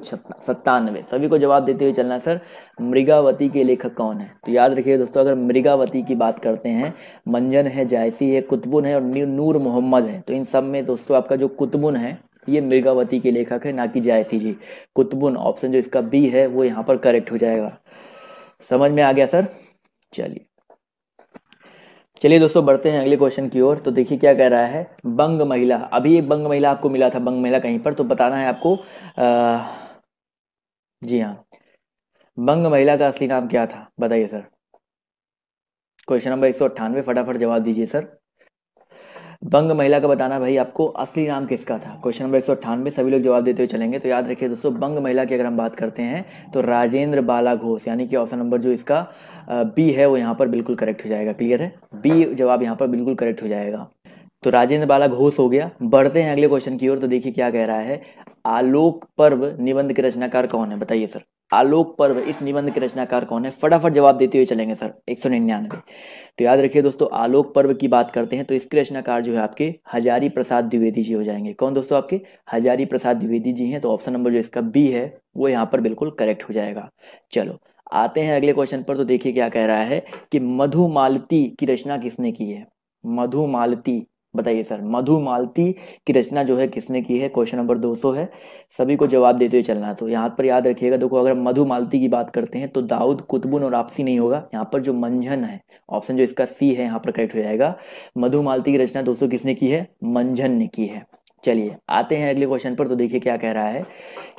सत्तानवे सभी को जवाब देते हुए चलना सर मृगावती के लेखक कौन है तो याद रखिए दोस्तों अगर मृगावती की बात करते हैं मंजन है जायसी है कुतबुन है और नूर मोहम्मद है तो इन सब में दोस्तों आपका जो कुतबुन है ये मृगावती के लेखक है ना कि जायसी जी कुतबुन ऑप्शन जो इसका बी है वो यहाँ पर करेक्ट हो जाएगा समझ में आ गया सर चलिए चलिए दोस्तों बढ़ते हैं अगले क्वेश्चन की ओर तो देखिए क्या कह रहा है बंग महिला अभी एक बंग महिला आपको मिला था बंग महिला कहीं पर तो बताना है आपको आ, जी हाँ बंग महिला का असली नाम क्या था बताइए सर क्वेश्चन नंबर एक सौ अट्ठानवे फटाफट जवाब दीजिए सर बंग महिला का बताना भाई आपको असली नाम किसका था क्वेश्चन नंबर एक सौ अठानवे सभी लोग जवाब देते हुए चलेंगे तो याद रखिए दोस्तों बंग महिला की अगर हम बात करते हैं तो राजेंद्र बाला घोष यानी कि ऑप्शन नंबर जो इसका बी है वो यहाँ पर बिल्कुल करेक्ट हो जाएगा क्लियर है बी जवाब यहाँ पर बिल्कुल करेक्ट हो जाएगा तो राजेंद्र बाला घोष हो गया बढ़ते हैं अगले क्वेश्चन की ओर तो देखिए क्या कह रहा है आलोक पर्व निबंध के रचनाकार कौन है बताइए सर आलोक पर्व इस निबंध के रचनाकार कौन है फटाफट जवाब देते हुए चलेंगे सर एक सौ निन्यानवे तो याद रखिए दोस्तों आलोक पर्व की बात करते हैं तो इसके रचनाकार जो है आपके हजारी प्रसाद द्विवेदी जी हो जाएंगे कौन दोस्तों आपके हजारी प्रसाद द्विवेदी जी हैं तो ऑप्शन नंबर जो इसका बी है वो यहाँ पर बिल्कुल करेक्ट हो जाएगा चलो आते हैं अगले क्वेश्चन पर तो देखिए क्या कह रहा है कि मधुमालती की रचना किसने की है मधुमालती बताइए सर मधु मालती की रचना जो है किसने की है क्वेश्चन नंबर 200 है सभी को जवाब देते हुए चलना तो यहाँ पर याद रखिएगा देखो अगर मधु मालती की बात करते हैं तो दाऊद कुतबुन और आपसी नहीं होगा यहाँ पर जो मंझन है ऑप्शन जो इसका सी है यहाँ पर करेक्ट हो जाएगा मधु मालती की रचना दोस्तों किसने की है मंझन ने की है चलिए आते हैं अगले क्वेश्चन पर तो देखिए क्या कह रहा है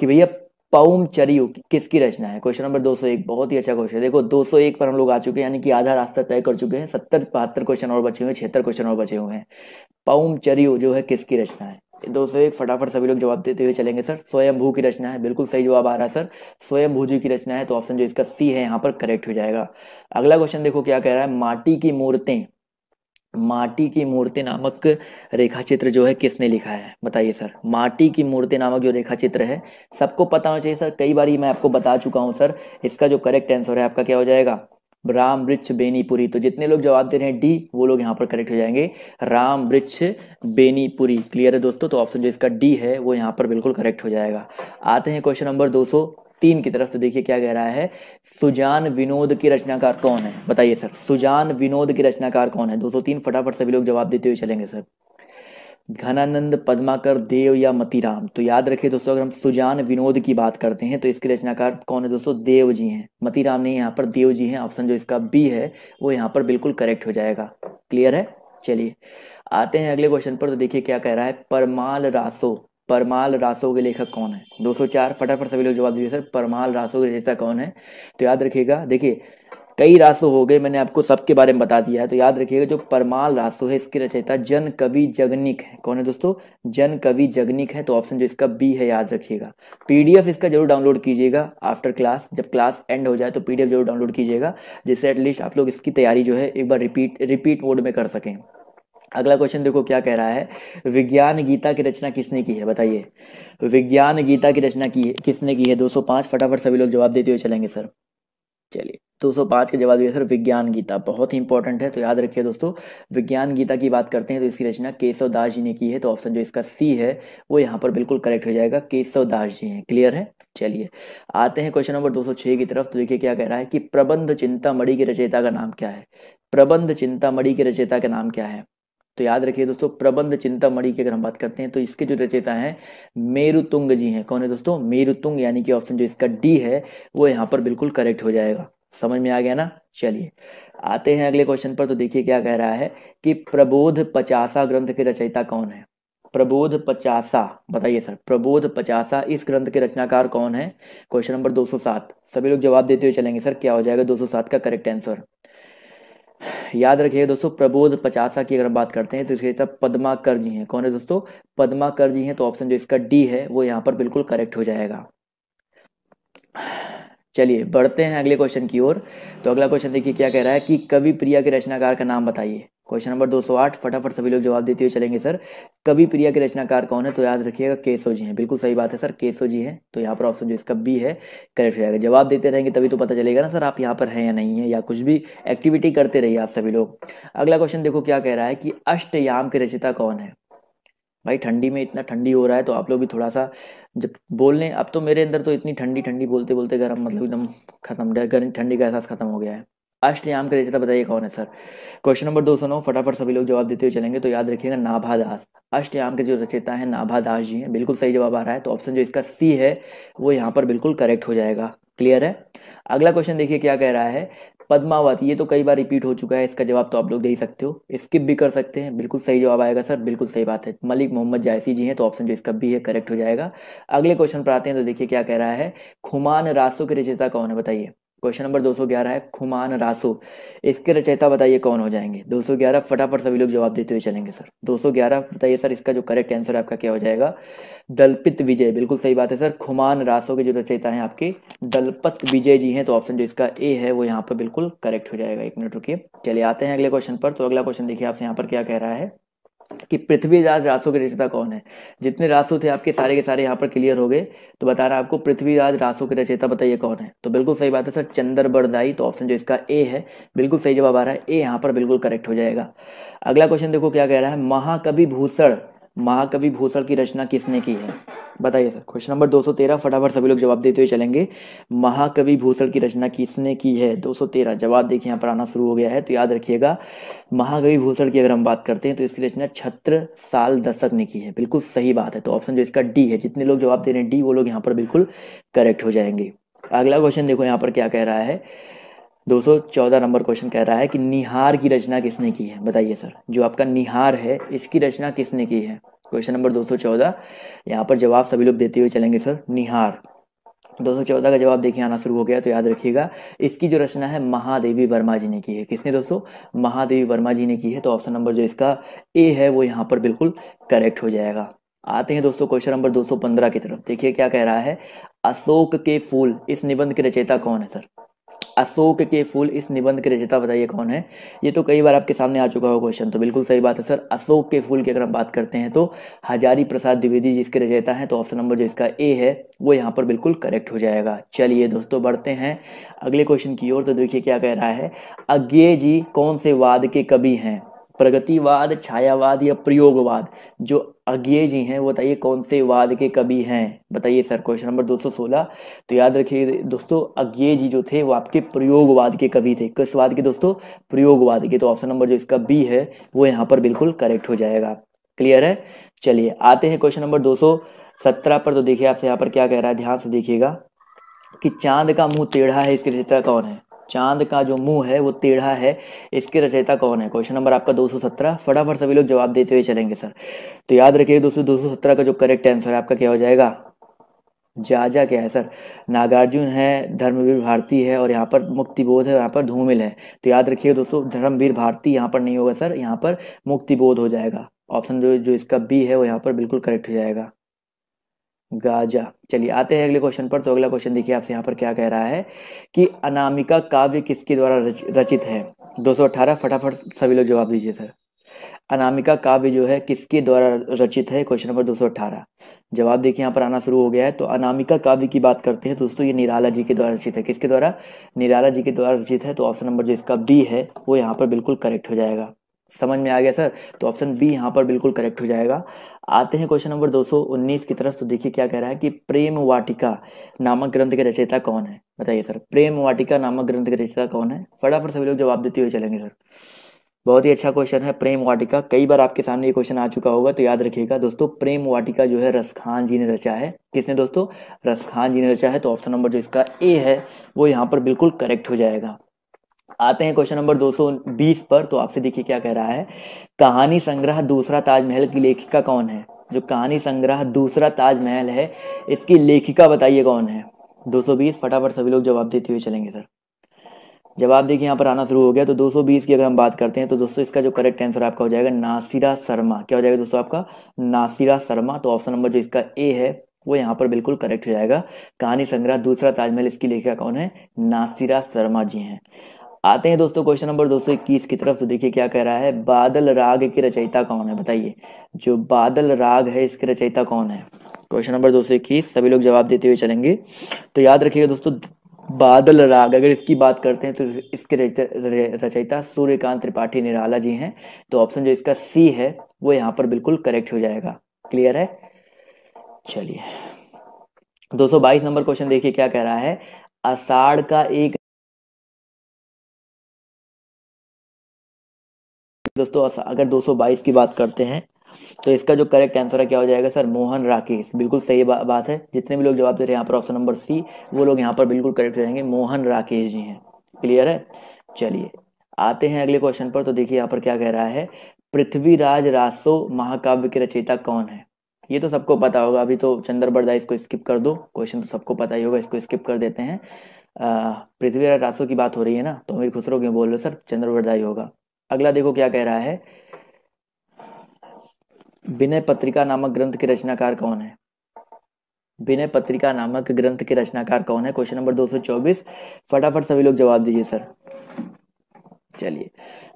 कि भैया पौम चरियु किसकी रचना है क्वेश्चन नंबर 201 बहुत ही अच्छा क्वेश्चन देखो 201 पर हम लोग आ चुके हैं यानी कि आधा रास्ता तय कर चुके हैं सत्तर बहत्तर क्वेश्चन और बचे हुए हैं छिहत्तर क्वेश्चन और बचे हुए हैं पौम चरियु जो है किसकी रचना है दो सौ एक फटाफट सभी लोग जवाब देते हुए चलेंगे सर स्वयंभू की रचना है बिल्कुल सही जवाब आ रहा है सर स्वयंभू जी की रचना है तो ऑप्शन जो इसका सी है यहाँ पर करेक्ट हो जाएगा अगला क्वेश्चन देखो क्या कह रहा है माटी की मूर्तें माटी की मूर्ति नामक रेखा चित्र जो है किसने लिखा है बताइए सर माटी की मूर्ति नामक जो रेखा चित्र है सबको पता होना चाहिए सर कई बार मैं आपको बता चुका हूँ सर इसका जो करेक्ट आंसर है आपका क्या हो जाएगा राम वृक्ष बेनीपुरी तो जितने लोग जवाब दे रहे हैं डी वो लोग यहाँ पर करेक्ट हो जाएंगे राम वृक्ष बेनीपुरी क्लियर है दोस्तों तो ऑप्शन जो इसका डी है वो यहाँ पर बिल्कुल करेक्ट हो जाएगा आते हैं क्वेश्चन नंबर दो तीन की तरफ तो देखिए क्या कह रहा है सुजान विनोद की रचनाकार कौन है बताइए सर सुजान विनोद की रचनाकार कौन है दो सौ तीन फटाफट सभी लोग जवाब देते हुए चलेंगे सर घनानंद पद्माकर देव या मतीराम तो याद रखिए दोस्तों अगर हम सुजान विनोद की बात करते हैं तो इसके रचनाकार कौन है दोस्तों देव जी हैं मतीराम नहीं यहाँ पर देव जी हैं ऑप्शन जो इसका बी है वो यहाँ पर बिल्कुल करेक्ट हो जाएगा क्लियर है चलिए आते हैं अगले क्वेश्चन पर तो देखिए क्या कह रहा है परमाल रासो परमाल रासो के लेखक कौन है 204 फटाफट सभी लोग जवाब दीजिए सर परमाल रासो के रचयिता कौन है तो याद रखिएगा देखिए कई रासो हो गए मैंने आपको सबके बारे में बता दिया है तो याद रखिएगा जो परमाल रासो है इसकी रचयिता जन कवि जगनिक है कौन है दोस्तों जन कवि जगनिक है तो ऑप्शन जो इसका बी है याद रखिएगा पीडीएफ इसका जरूर डाउनलोड कीजिएगा आफ्टर क्लास जब क्लास एंड हो जाए तो पीडीएफ जरूर डाउनलोड कीजिएगा जिससे एटलीस्ट आप लोग इसकी तैयारी जो है एक बार रिपीट रिपीट मोड में कर सकें अगला क्वेश्चन देखो क्या कह रहा है विज्ञान गीता की रचना किसने की है बताइए विज्ञान गीता की रचना की है किसने की है 205 फटाफट सभी लोग जवाब देते हुए चलेंगे सर चलिए 205 के जवाब दिया सर विज्ञान गीता बहुत ही इंपॉर्टेंट है तो याद रखिए दोस्तों विज्ञान गीता की बात करते हैं तो इसकी रचना केशव दास जी ने की है तो ऑप्शन जो इसका सी है वो यहाँ पर बिल्कुल करेक्ट हो जाएगा केशव दास जी हैं क्लियर है चलिए आते हैं क्वेश्चन नंबर 206 की तरफ तो देखिए क्या कह रहा है कि प्रबंध चिंतामणि के रचयिता का नाम क्या है प्रबंध चिंतामणि के रचयिता का नाम क्या है तो याद रखिए दोस्तों प्रबंध चिंतामणि की अगर हम बात करते हैं तो इसके जो रचयिता हैं मेरुतुंग जी हैं कौन है दोस्तों मेरुतुंग यानी कि ऑप्शन जो इसका डी है वो यहाँ पर बिल्कुल करेक्ट हो जाएगा समझ में आ गया ना चलिए आते हैं अगले क्वेश्चन पर तो देखिए क्या कह रहा है कि प्रबोध पचासा ग्रंथ के रचयिता कौन है प्रबोध पचासा बताइए सर प्रबोध पचासा इस ग्रंथ के रचनाकार कौन है क्वेश्चन नंबर 207 सभी लोग जवाब देते हुए चलेंगे सर क्या हो जाएगा 207 का करेक्ट आंसर याद रखिएगा दोस्तों प्रबोध पचासा की अगर बात करते हैं तो इसके साथ तो पदमाकर जी हैं कौन है दोस्तों पदमाकर जी हैं तो ऑप्शन जो इसका डी है वो यहाँ पर बिल्कुल करेक्ट हो जाएगा चलिए बढ़ते हैं अगले क्वेश्चन की ओर तो अगला क्वेश्चन देखिए क्या कह रहा है कि कवि प्रिया के रचनाकार का नाम बताइए क्वेश्चन नंबर 208 फटाफट सभी लोग जवाब देते हुए चलेंगे सर कवि प्रिया के रचनाकार कौन है तो याद रखिएगा केसो जी हैं बिल्कुल सही बात है सर केसो जी हैं तो यहाँ पर ऑप्शन जो इसका बी है करेक्ट हो जाएगा जवाब देते रहेंगे तभी तो पता चलेगा ना सर आप यहाँ पर हैं या नहीं है या कुछ भी एक्टिविटी करते रहिए आप सभी लोग अगला क्वेश्चन देखो क्या कह रहा है कि अष्टयाम के रचिता कौन है भाई ठंडी में इतना ठंडी हो रहा है तो आप लोग भी थोड़ा सा जब बोलने अब तो मेरे अंदर तो इतनी ठंडी ठंडी बोलते बोलते गर्म मतलब एकदम खत्म ठंडी का एहसास खत्म हो गया है अष्टयाम का रचयिता बताइए कौन है सर क्वेश्चन नंबर दो सौ नौ फटाफट सभी लोग जवाब देते हुए चलेंगे तो याद रखिएगा नाभा दास के जो रचयिता है नाभा दास जी हैं बिल्कुल सही जवाब आ रहा है तो ऑप्शन जो इसका सी है वो यहाँ पर बिल्कुल करेक्ट हो जाएगा क्लियर है अगला क्वेश्चन देखिए क्या कह रहा है पद्मावत ये तो कई बार रिपीट हो चुका है इसका जवाब तो आप लोग दे ही सकते हो स्किप भी कर सकते हैं बिल्कुल सही जवाब आएगा सर बिल्कुल सही बात है मलिक मोहम्मद जायसी जी हैं तो ऑप्शन जो इसका बी है करेक्ट हो जाएगा अगले क्वेश्चन पर आते हैं तो देखिए क्या कह रहा है खुमान रासो के रचयिता कौन है बताइए क्वेश्चन नंबर 211 है खुमान रासो इसके रचयिता बताइए कौन हो जाएंगे 211 फटाफट सभी लोग जवाब देते हुए चलेंगे सर 211 बताइए सर इसका जो करेक्ट आंसर है आपका क्या हो जाएगा दलपित विजय बिल्कुल सही बात है सर खुमान रासो के जो रचयिता हैं आपके दलपत विजय जी हैं तो ऑप्शन जो इसका ए है वो यहाँ पर बिल्कुल करेक्ट हो जाएगा एक मिनट रुकिए चलिए आते हैं अगले क्वेश्चन पर तो अगला क्वेश्चन देखिए आपसे यहाँ पर क्या कह रहा है कि पृथ्वीराज रासो के रचयिता कौन है जितने रासो थे आपके सारे के सारे यहाँ पर क्लियर हो गए तो बता रहा आपको पृथ्वीराज रासो के रचयिता बताइए कौन है तो बिल्कुल सही बात है सर चंद्र बरदाई तो ऑप्शन जो इसका ए है बिल्कुल सही जवाब आ रहा है ए यहाँ पर बिल्कुल करेक्ट हो जाएगा अगला क्वेश्चन देखो क्या कह रहा है महाकवि भूषण महाकवि भूषण की रचना किसने की है बताइए सर क्वेश्चन नंबर 213 फटाफट सभी लोग जवाब देते हुए चलेंगे महाकवि भूषण की रचना किसने की है 213 जवाब देखिए यहाँ पर आना शुरू हो गया है तो याद रखिएगा महाकवि भूषण की अगर हम बात करते हैं तो इसकी रचना छत्र साल दशक ने की है बिल्कुल सही बात है तो ऑप्शन जो इसका डी है जितने लोग जवाब दे रहे हैं डी वो लोग यहाँ पर बिल्कुल करेक्ट हो जाएंगे अगला क्वेश्चन देखो यहाँ पर क्या कह रहा है 214 नंबर क्वेश्चन कह रहा है कि निहार की रचना किसने की है बताइए सर जो आपका निहार है इसकी रचना किसने की है क्वेश्चन नंबर 214 यहाँ पर जवाब सभी लोग देते हुए चलेंगे सर निहार 214 का जवाब देखिए आना शुरू हो गया तो याद रखिएगा इसकी जो रचना है महादेवी वर्मा जी ने की है किसने दोस्तों महादेवी वर्मा जी ने की है तो ऑप्शन नंबर जो इसका ए है वो यहाँ पर बिल्कुल करेक्ट हो जाएगा आते हैं दोस्तों क्वेश्चन नंबर 215 की तरफ देखिए क्या कह रहा है अशोक के फूल इस निबंध के रचयिता कौन है सर अशोक के फूल इस निबंध के रचयिता बताइए कौन है ये तो कई बार आपके सामने आ चुका होगा क्वेश्चन तो बिल्कुल सही बात है सर अशोक के फूल की अगर हम बात करते हैं तो हजारी प्रसाद द्विवेदी जिसके रचयिता हैं तो ऑप्शन नंबर जो इसका ए है वो यहाँ पर बिल्कुल करेक्ट हो जाएगा चलिए दोस्तों बढ़ते हैं अगले क्वेश्चन की ओर तो देखिए क्या कह रहा है अज्ञे जी कौन से वाद के कवि हैं प्रगतिवाद छायावाद या प्रयोगवाद जो अज्ञे जी हैं वो बताइए कौन से वाद के कवि हैं बताइए सर क्वेश्चन नंबर 216 तो याद रखिए दोस्तों अज्ञे जी जो थे वो आपके प्रयोगवाद के कवि थे किस वाद के दोस्तों प्रयोगवाद के तो ऑप्शन नंबर जो इसका बी है वो यहाँ पर बिल्कुल करेक्ट हो जाएगा क्लियर है चलिए आते हैं क्वेश्चन नंबर दो पर तो देखिए आपसे यहाँ पर क्या कह रहा है ध्यान से देखिएगा कि चांद का मुंह टेढ़ा है इसके रचयिता कौन है चांद का जो मुंह है वो टेढ़ा है इसके रचयिता कौन है क्वेश्चन नंबर आपका 217 फटाफट सभी लोग जवाब देते हुए चलेंगे सर तो याद रखिए दोस्तों 217 का जो करेक्ट आंसर है आपका क्या हो जाएगा जाजा क्या है सर नागार्जुन है धर्मवीर भारती है और यहाँ पर मुक्तिबोध है यहाँ पर धूमिल है तो याद रखिए दोस्तों धर्मवीर भारती यहाँ पर नहीं होगा सर यहाँ पर मुक्तिबोध हो जाएगा ऑप्शन जो जो इसका बी है वो यहाँ पर बिल्कुल करेक्ट हो जाएगा गाजा चलिए आते हैं अगले क्वेश्चन पर तो अगला क्वेश्चन देखिए आपसे यहाँ पर क्या कह रहा है कि अनामिका काव्य किसके द्वारा रच, रचित है 218 फटाफट सभी लोग जवाब दीजिए सर अनामिका काव्य जो है किसके द्वारा रचित है क्वेश्चन नंबर 218 जवाब देखिए यहाँ पर आना शुरू हो गया है तो अनामिका काव्य की बात करते हैं दोस्तों ये निराला जी के द्वारा रचित है किसके द्वारा निराला जी के द्वारा रचित है तो ऑप्शन नंबर जो इसका बी है वो यहाँ पर बिल्कुल करेक्ट हो जाएगा समझ में आ गया सर तो ऑप्शन बी यहाँ पर बिल्कुल करेक्ट हो जाएगा आते हैं क्वेश्चन नंबर 219 की तरफ तो देखिए क्या कह रहा है कि प्रेम वाटिका नामक ग्रंथ के रचयिता कौन है बताइए सर प्रेम वाटिका नामक ग्रंथ के रचयिता कौन है फटाफट सभी लोग जवाब देते हुए चलेंगे सर बहुत ही अच्छा क्वेश्चन है प्रेम वाटिका कई बार आपके सामने ये क्वेश्चन आ चुका होगा तो याद रखिएगा दोस्तों प्रेम वाटिका जो है रसखान जी ने रचा है किसने दोस्तों रसखान जी ने रचा है तो ऑप्शन नंबर जो इसका ए है वो यहाँ पर बिल्कुल करेक्ट हो जाएगा आते हैं क्वेश्चन नंबर 220 पर तो आपसे देखिए क्या कह रहा है कहानी संग्रह दूसरा ताजमहल की लेखिका कौन है जो कहानी संग्रह दूसरा ताजमहल है इसकी लेखिका बताइए कौन है 220 फटाफट सभी लोग जवाब देते हुए चलेंगे सर जवाब देखिए यहाँ पर आना शुरू हो गया तो 220 की अगर हम बात करते हैं तो दोस्तों इसका जो करेक्ट आंसर आपका हो जाएगा नासिरा शर्मा क्या हो जाएगा दोस्तों आपका नासिरा शर्मा तो ऑप्शन नंबर जो इसका ए है वो यहाँ पर बिल्कुल करेक्ट हो जाएगा कहानी संग्रह दूसरा ताजमहल इसकी लेखिका कौन है नासिरा शर्मा जी हैं आते हैं दोस्तों क्वेश्चन नंबर दो सौ इक्कीस की तरफ तो देखिए क्या कह रहा है बादल राग की रचयिता कौन है बताइए जो बादल राग है इसकी रचयिता कौन है क्वेश्चन नंबर दो सौ इक्कीस सभी लोग जवाब देते हुए चलेंगे तो याद रखिएगा दोस्तों बादल राग अगर इसकी बात करते हैं तो इसके रचयिता सूर्यकांत त्रिपाठी निराला जी हैं तो ऑप्शन जो इसका सी है वो यहाँ पर बिल्कुल करेक्ट हो जाएगा क्लियर है चलिए 222 नंबर क्वेश्चन देखिए क्या कह रहा है आषाढ़ का एक दोस्तों अगर 222 की बात करते हैं तो इसका जो करेक्ट आंसर है क्या हो जाएगा सर मोहन राकेश बिल्कुल सही बा, बात है जितने भी लोग जवाब दे रहे हैं यहाँ पर ऑप्शन नंबर सी वो लोग यहाँ पर बिल्कुल करेक्ट हो जाएंगे मोहन राकेश जी हैं क्लियर है चलिए आते हैं अगले क्वेश्चन पर तो देखिए यहाँ पर क्या कह रहा है पृथ्वीराज रासो महाकाव्य के रचयिता कौन है ये तो सबको पता होगा अभी तो चंद्र बरदा इसको स्किप कर दो क्वेश्चन तो सबको पता ही होगा इसको स्किप कर देते हैं पृथ्वीराज रासो की बात हो रही है ना तो अमीर खुसरो क्यों बोल रहे सर चंद्र बरदाई होगा अगला देखो क्या कह रहा है विनय पत्रिका नामक ग्रंथ के रचनाकार कौन है विनय पत्रिका नामक ग्रंथ के रचनाकार कौन है क्वेश्चन नंबर 224 फटाफट सभी लोग जवाब दीजिए सर चलिए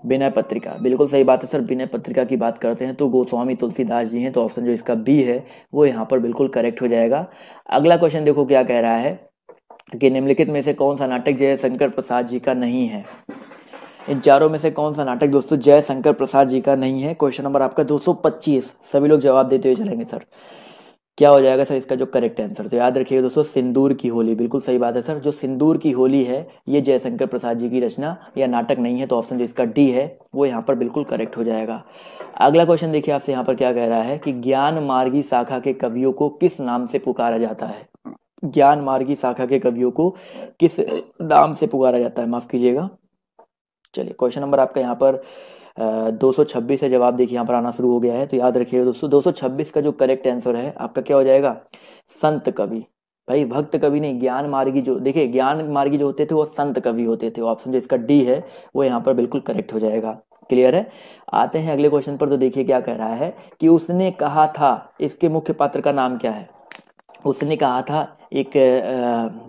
विनय पत्रिका बिल्कुल सही बात है सर विनय पत्रिका की बात करते हैं तो गोस्वामी तुलसीदास जी हैं तो ऑप्शन जो इसका बी है वो यहाँ पर बिल्कुल करेक्ट हो जाएगा अगला क्वेश्चन देखो क्या कह रहा है कि निम्नलिखित में से कौन सा नाटक शंकर प्रसाद जी का नहीं है इन चारों में से कौन सा नाटक दोस्तों जय शंकर प्रसाद जी का नहीं है क्वेश्चन नंबर आपका 225 सभी लोग जवाब देते हुए चलेंगे सर क्या हो जाएगा सर इसका जो करेक्ट आंसर तो याद रखिएगा दोस्तों सिंदूर की होली बिल्कुल सही बात है सर जो सिंदूर की होली है ये जयशंकर प्रसाद जी की रचना या नाटक नहीं है तो ऑप्शन जो इसका डी है वो यहाँ पर बिल्कुल करेक्ट हो जाएगा अगला क्वेश्चन देखिए आपसे यहाँ पर क्या कह रहा है कि ज्ञान मार्गी शाखा के कवियों को किस नाम से पुकारा जाता है ज्ञान मार्गी शाखा के कवियों को किस नाम से पुकारा जाता है माफ कीजिएगा चलिए क्वेश्चन नंबर आपका यहाँ पर दो सौ छब्बीस है जवाब देखिए यहाँ पर आना शुरू हो गया है तो याद रखिए दोस्तों दो सौ छब्बीस का जो करेक्ट आंसर है आपका क्या हो जाएगा संत कवि भाई भक्त कवि नहीं ज्ञान मार्गी जो देखिए ज्ञान मार्गी जो होते थे वो संत कवि होते थे ऑप्शन जो इसका डी है वो यहाँ पर बिल्कुल करेक्ट हो जाएगा क्लियर है आते हैं अगले क्वेश्चन पर तो देखिए क्या कह रहा है कि उसने कहा था इसके मुख्य पात्र का नाम क्या है उसने कहा था एक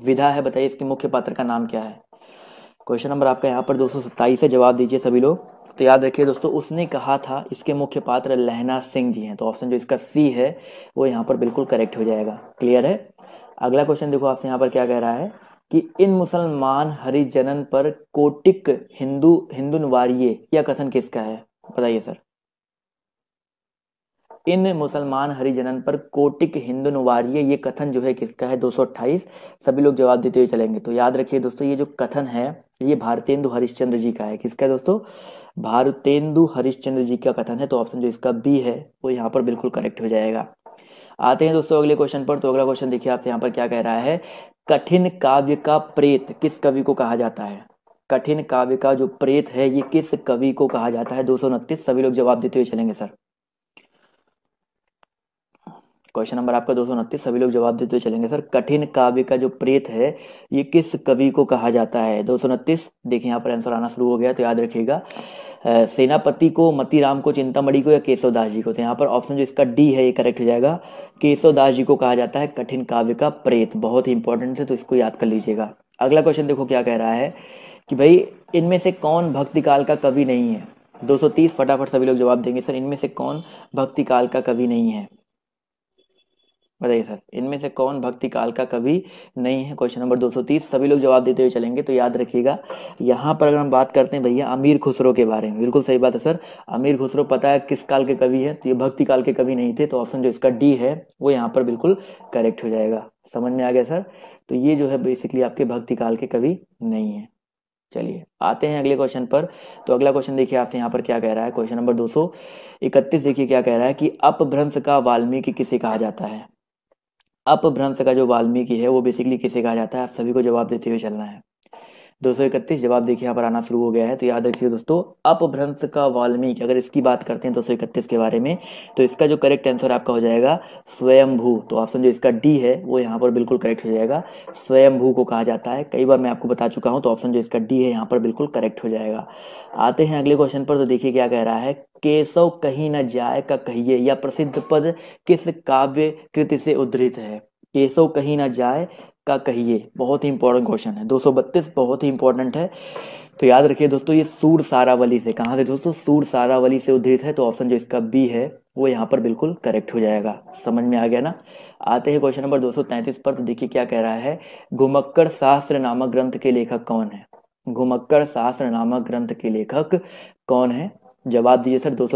विधा है बताइए इसके मुख्य पात्र का नाम क्या है क्वेश्चन नंबर आपका यहाँ पर दो है जवाब दीजिए सभी लोग तो याद रखिए दोस्तों उसने कहा था इसके मुख्य पात्र लहना सिंह जी हैं तो ऑप्शन जो इसका सी है वो यहाँ पर बिल्कुल करेक्ट हो जाएगा क्लियर है अगला क्वेश्चन देखो आपसे यहाँ पर क्या कह रहा है कि इन मुसलमान हरिजनन पर कोटिक हिंदू हिंदू नवारिये या कथन किसका है बताइए सर इन मुसलमान हरिजनन पर कोटिक हिंदू नुवारी ये कथन जो है किसका है 228 सभी लोग जवाब देते हुए चलेंगे तो याद रखिए दोस्तों ये जो कथन है ये भारतेंदु हरिश्चंद्र जी का है किसका है दोस्तों भारतेंदु हरिश्चंद्र जी का कथन है तो ऑप्शन जो इसका बी है वो यहाँ पर बिल्कुल करेक्ट हो जाएगा आते हैं दोस्तों अगले क्वेश्चन पर तो अगला क्वेश्चन देखिए आपसे यहाँ पर क्या कह रहा है कठिन काव्य का प्रेत किस कवि को कहा जाता है कठिन काव्य का जो प्रेत है ये किस कवि को कहा जाता है दो सभी लोग जवाब देते हुए चलेंगे सर क्वेश्चन नंबर आपका दो सभी लोग जवाब देते चलेंगे सर कठिन काव्य का जो प्रेत है ये किस कवि को कहा जाता है दो देखिए यहाँ पर आंसर आना शुरू हो गया तो याद रखिएगा सेनापति को राम को चिंतामढ़ी को या केशवदास जी को तो यहाँ पर ऑप्शन जो इसका डी है ये करेक्ट हो जाएगा केशवदास जी को कहा जाता है कठिन काव्य का प्रेत बहुत ही इंपॉर्टेंट है तो इसको याद कर लीजिएगा अगला क्वेश्चन देखो क्या कह रहा है कि भाई इनमें से कौन भक्ति काल का कवि नहीं है 230 फटाफट सभी लोग जवाब देंगे सर इनमें से कौन भक्ति काल का कवि नहीं है बताइए सर इनमें से कौन भक्ति काल का कभी नहीं है क्वेश्चन नंबर 230 सभी लोग जवाब देते हुए चलेंगे तो याद रखिएगा यहाँ पर अगर हम बात करते हैं भैया अमीर खुसरो के बारे में बिल्कुल सही बात है सर अमीर खुसरो पता है किस काल के कवि है तो ये भक्ति काल के कवि नहीं थे तो ऑप्शन जो इसका डी है वो यहाँ पर बिल्कुल करेक्ट हो जाएगा समझ में आ गया सर तो ये जो है बेसिकली आपके भक्ति काल के कवि नहीं है चलिए आते हैं अगले क्वेश्चन पर तो अगला क्वेश्चन देखिए आपसे यहाँ पर क्या कह रहा है क्वेश्चन नंबर इकतीस देखिए क्या कह रहा है कि अपभ्रंश का वाल्मीकि किसे कहा जाता है अपभ्रंश का जो वाल्मीकि है वो बेसिकली किसे कहा जाता है आप सभी को जवाब देते हुए चलना है दो सौ इकतीस जवाब देखिए यहाँ पर आना शुरू हो गया है तो याद रखिए दोस्तों अपभ्रंश का वाल्मीकि अगर इसकी बात करते हैं दो सौ इकतीस के बारे में तो इसका जो करेक्ट आंसर आपका हो जाएगा स्वयंभू तो ऑप्शन जो इसका डी है वो यहाँ पर बिल्कुल करेक्ट हो जाएगा स्वयंभू को कहा जाता है कई बार मैं आपको बता चुका हूँ तो ऑप्शन जो इसका डी है यहाँ पर बिल्कुल करेक्ट हो जाएगा आते हैं अगले क्वेश्चन पर तो देखिए क्या कह रहा है केशव कहीं ना जाए का कहिए या प्रसिद्ध पद किस काव्य कृति से उद्धृत है केशव कहीं ना जाए का कहिए बहुत ही इंपॉर्टेंट क्वेश्चन है दो बहुत ही इंपॉर्टेंट है तो याद रखिए दोस्तों ये सूर सारावली से कहाँ से दोस्तों सूर सारावली से उद्धृत है तो ऑप्शन जो इसका बी है वो यहाँ पर बिल्कुल करेक्ट हो जाएगा समझ में आ गया ना आते हैं क्वेश्चन नंबर 233 पर तो देखिए क्या कह रहा है घुमक्कड़ शास्त्र नामक ग्रंथ के लेखक कौन है घुमक्कड़ शास्त्र नामक ग्रंथ के लेखक कौन है जवाब दीजिए सर दो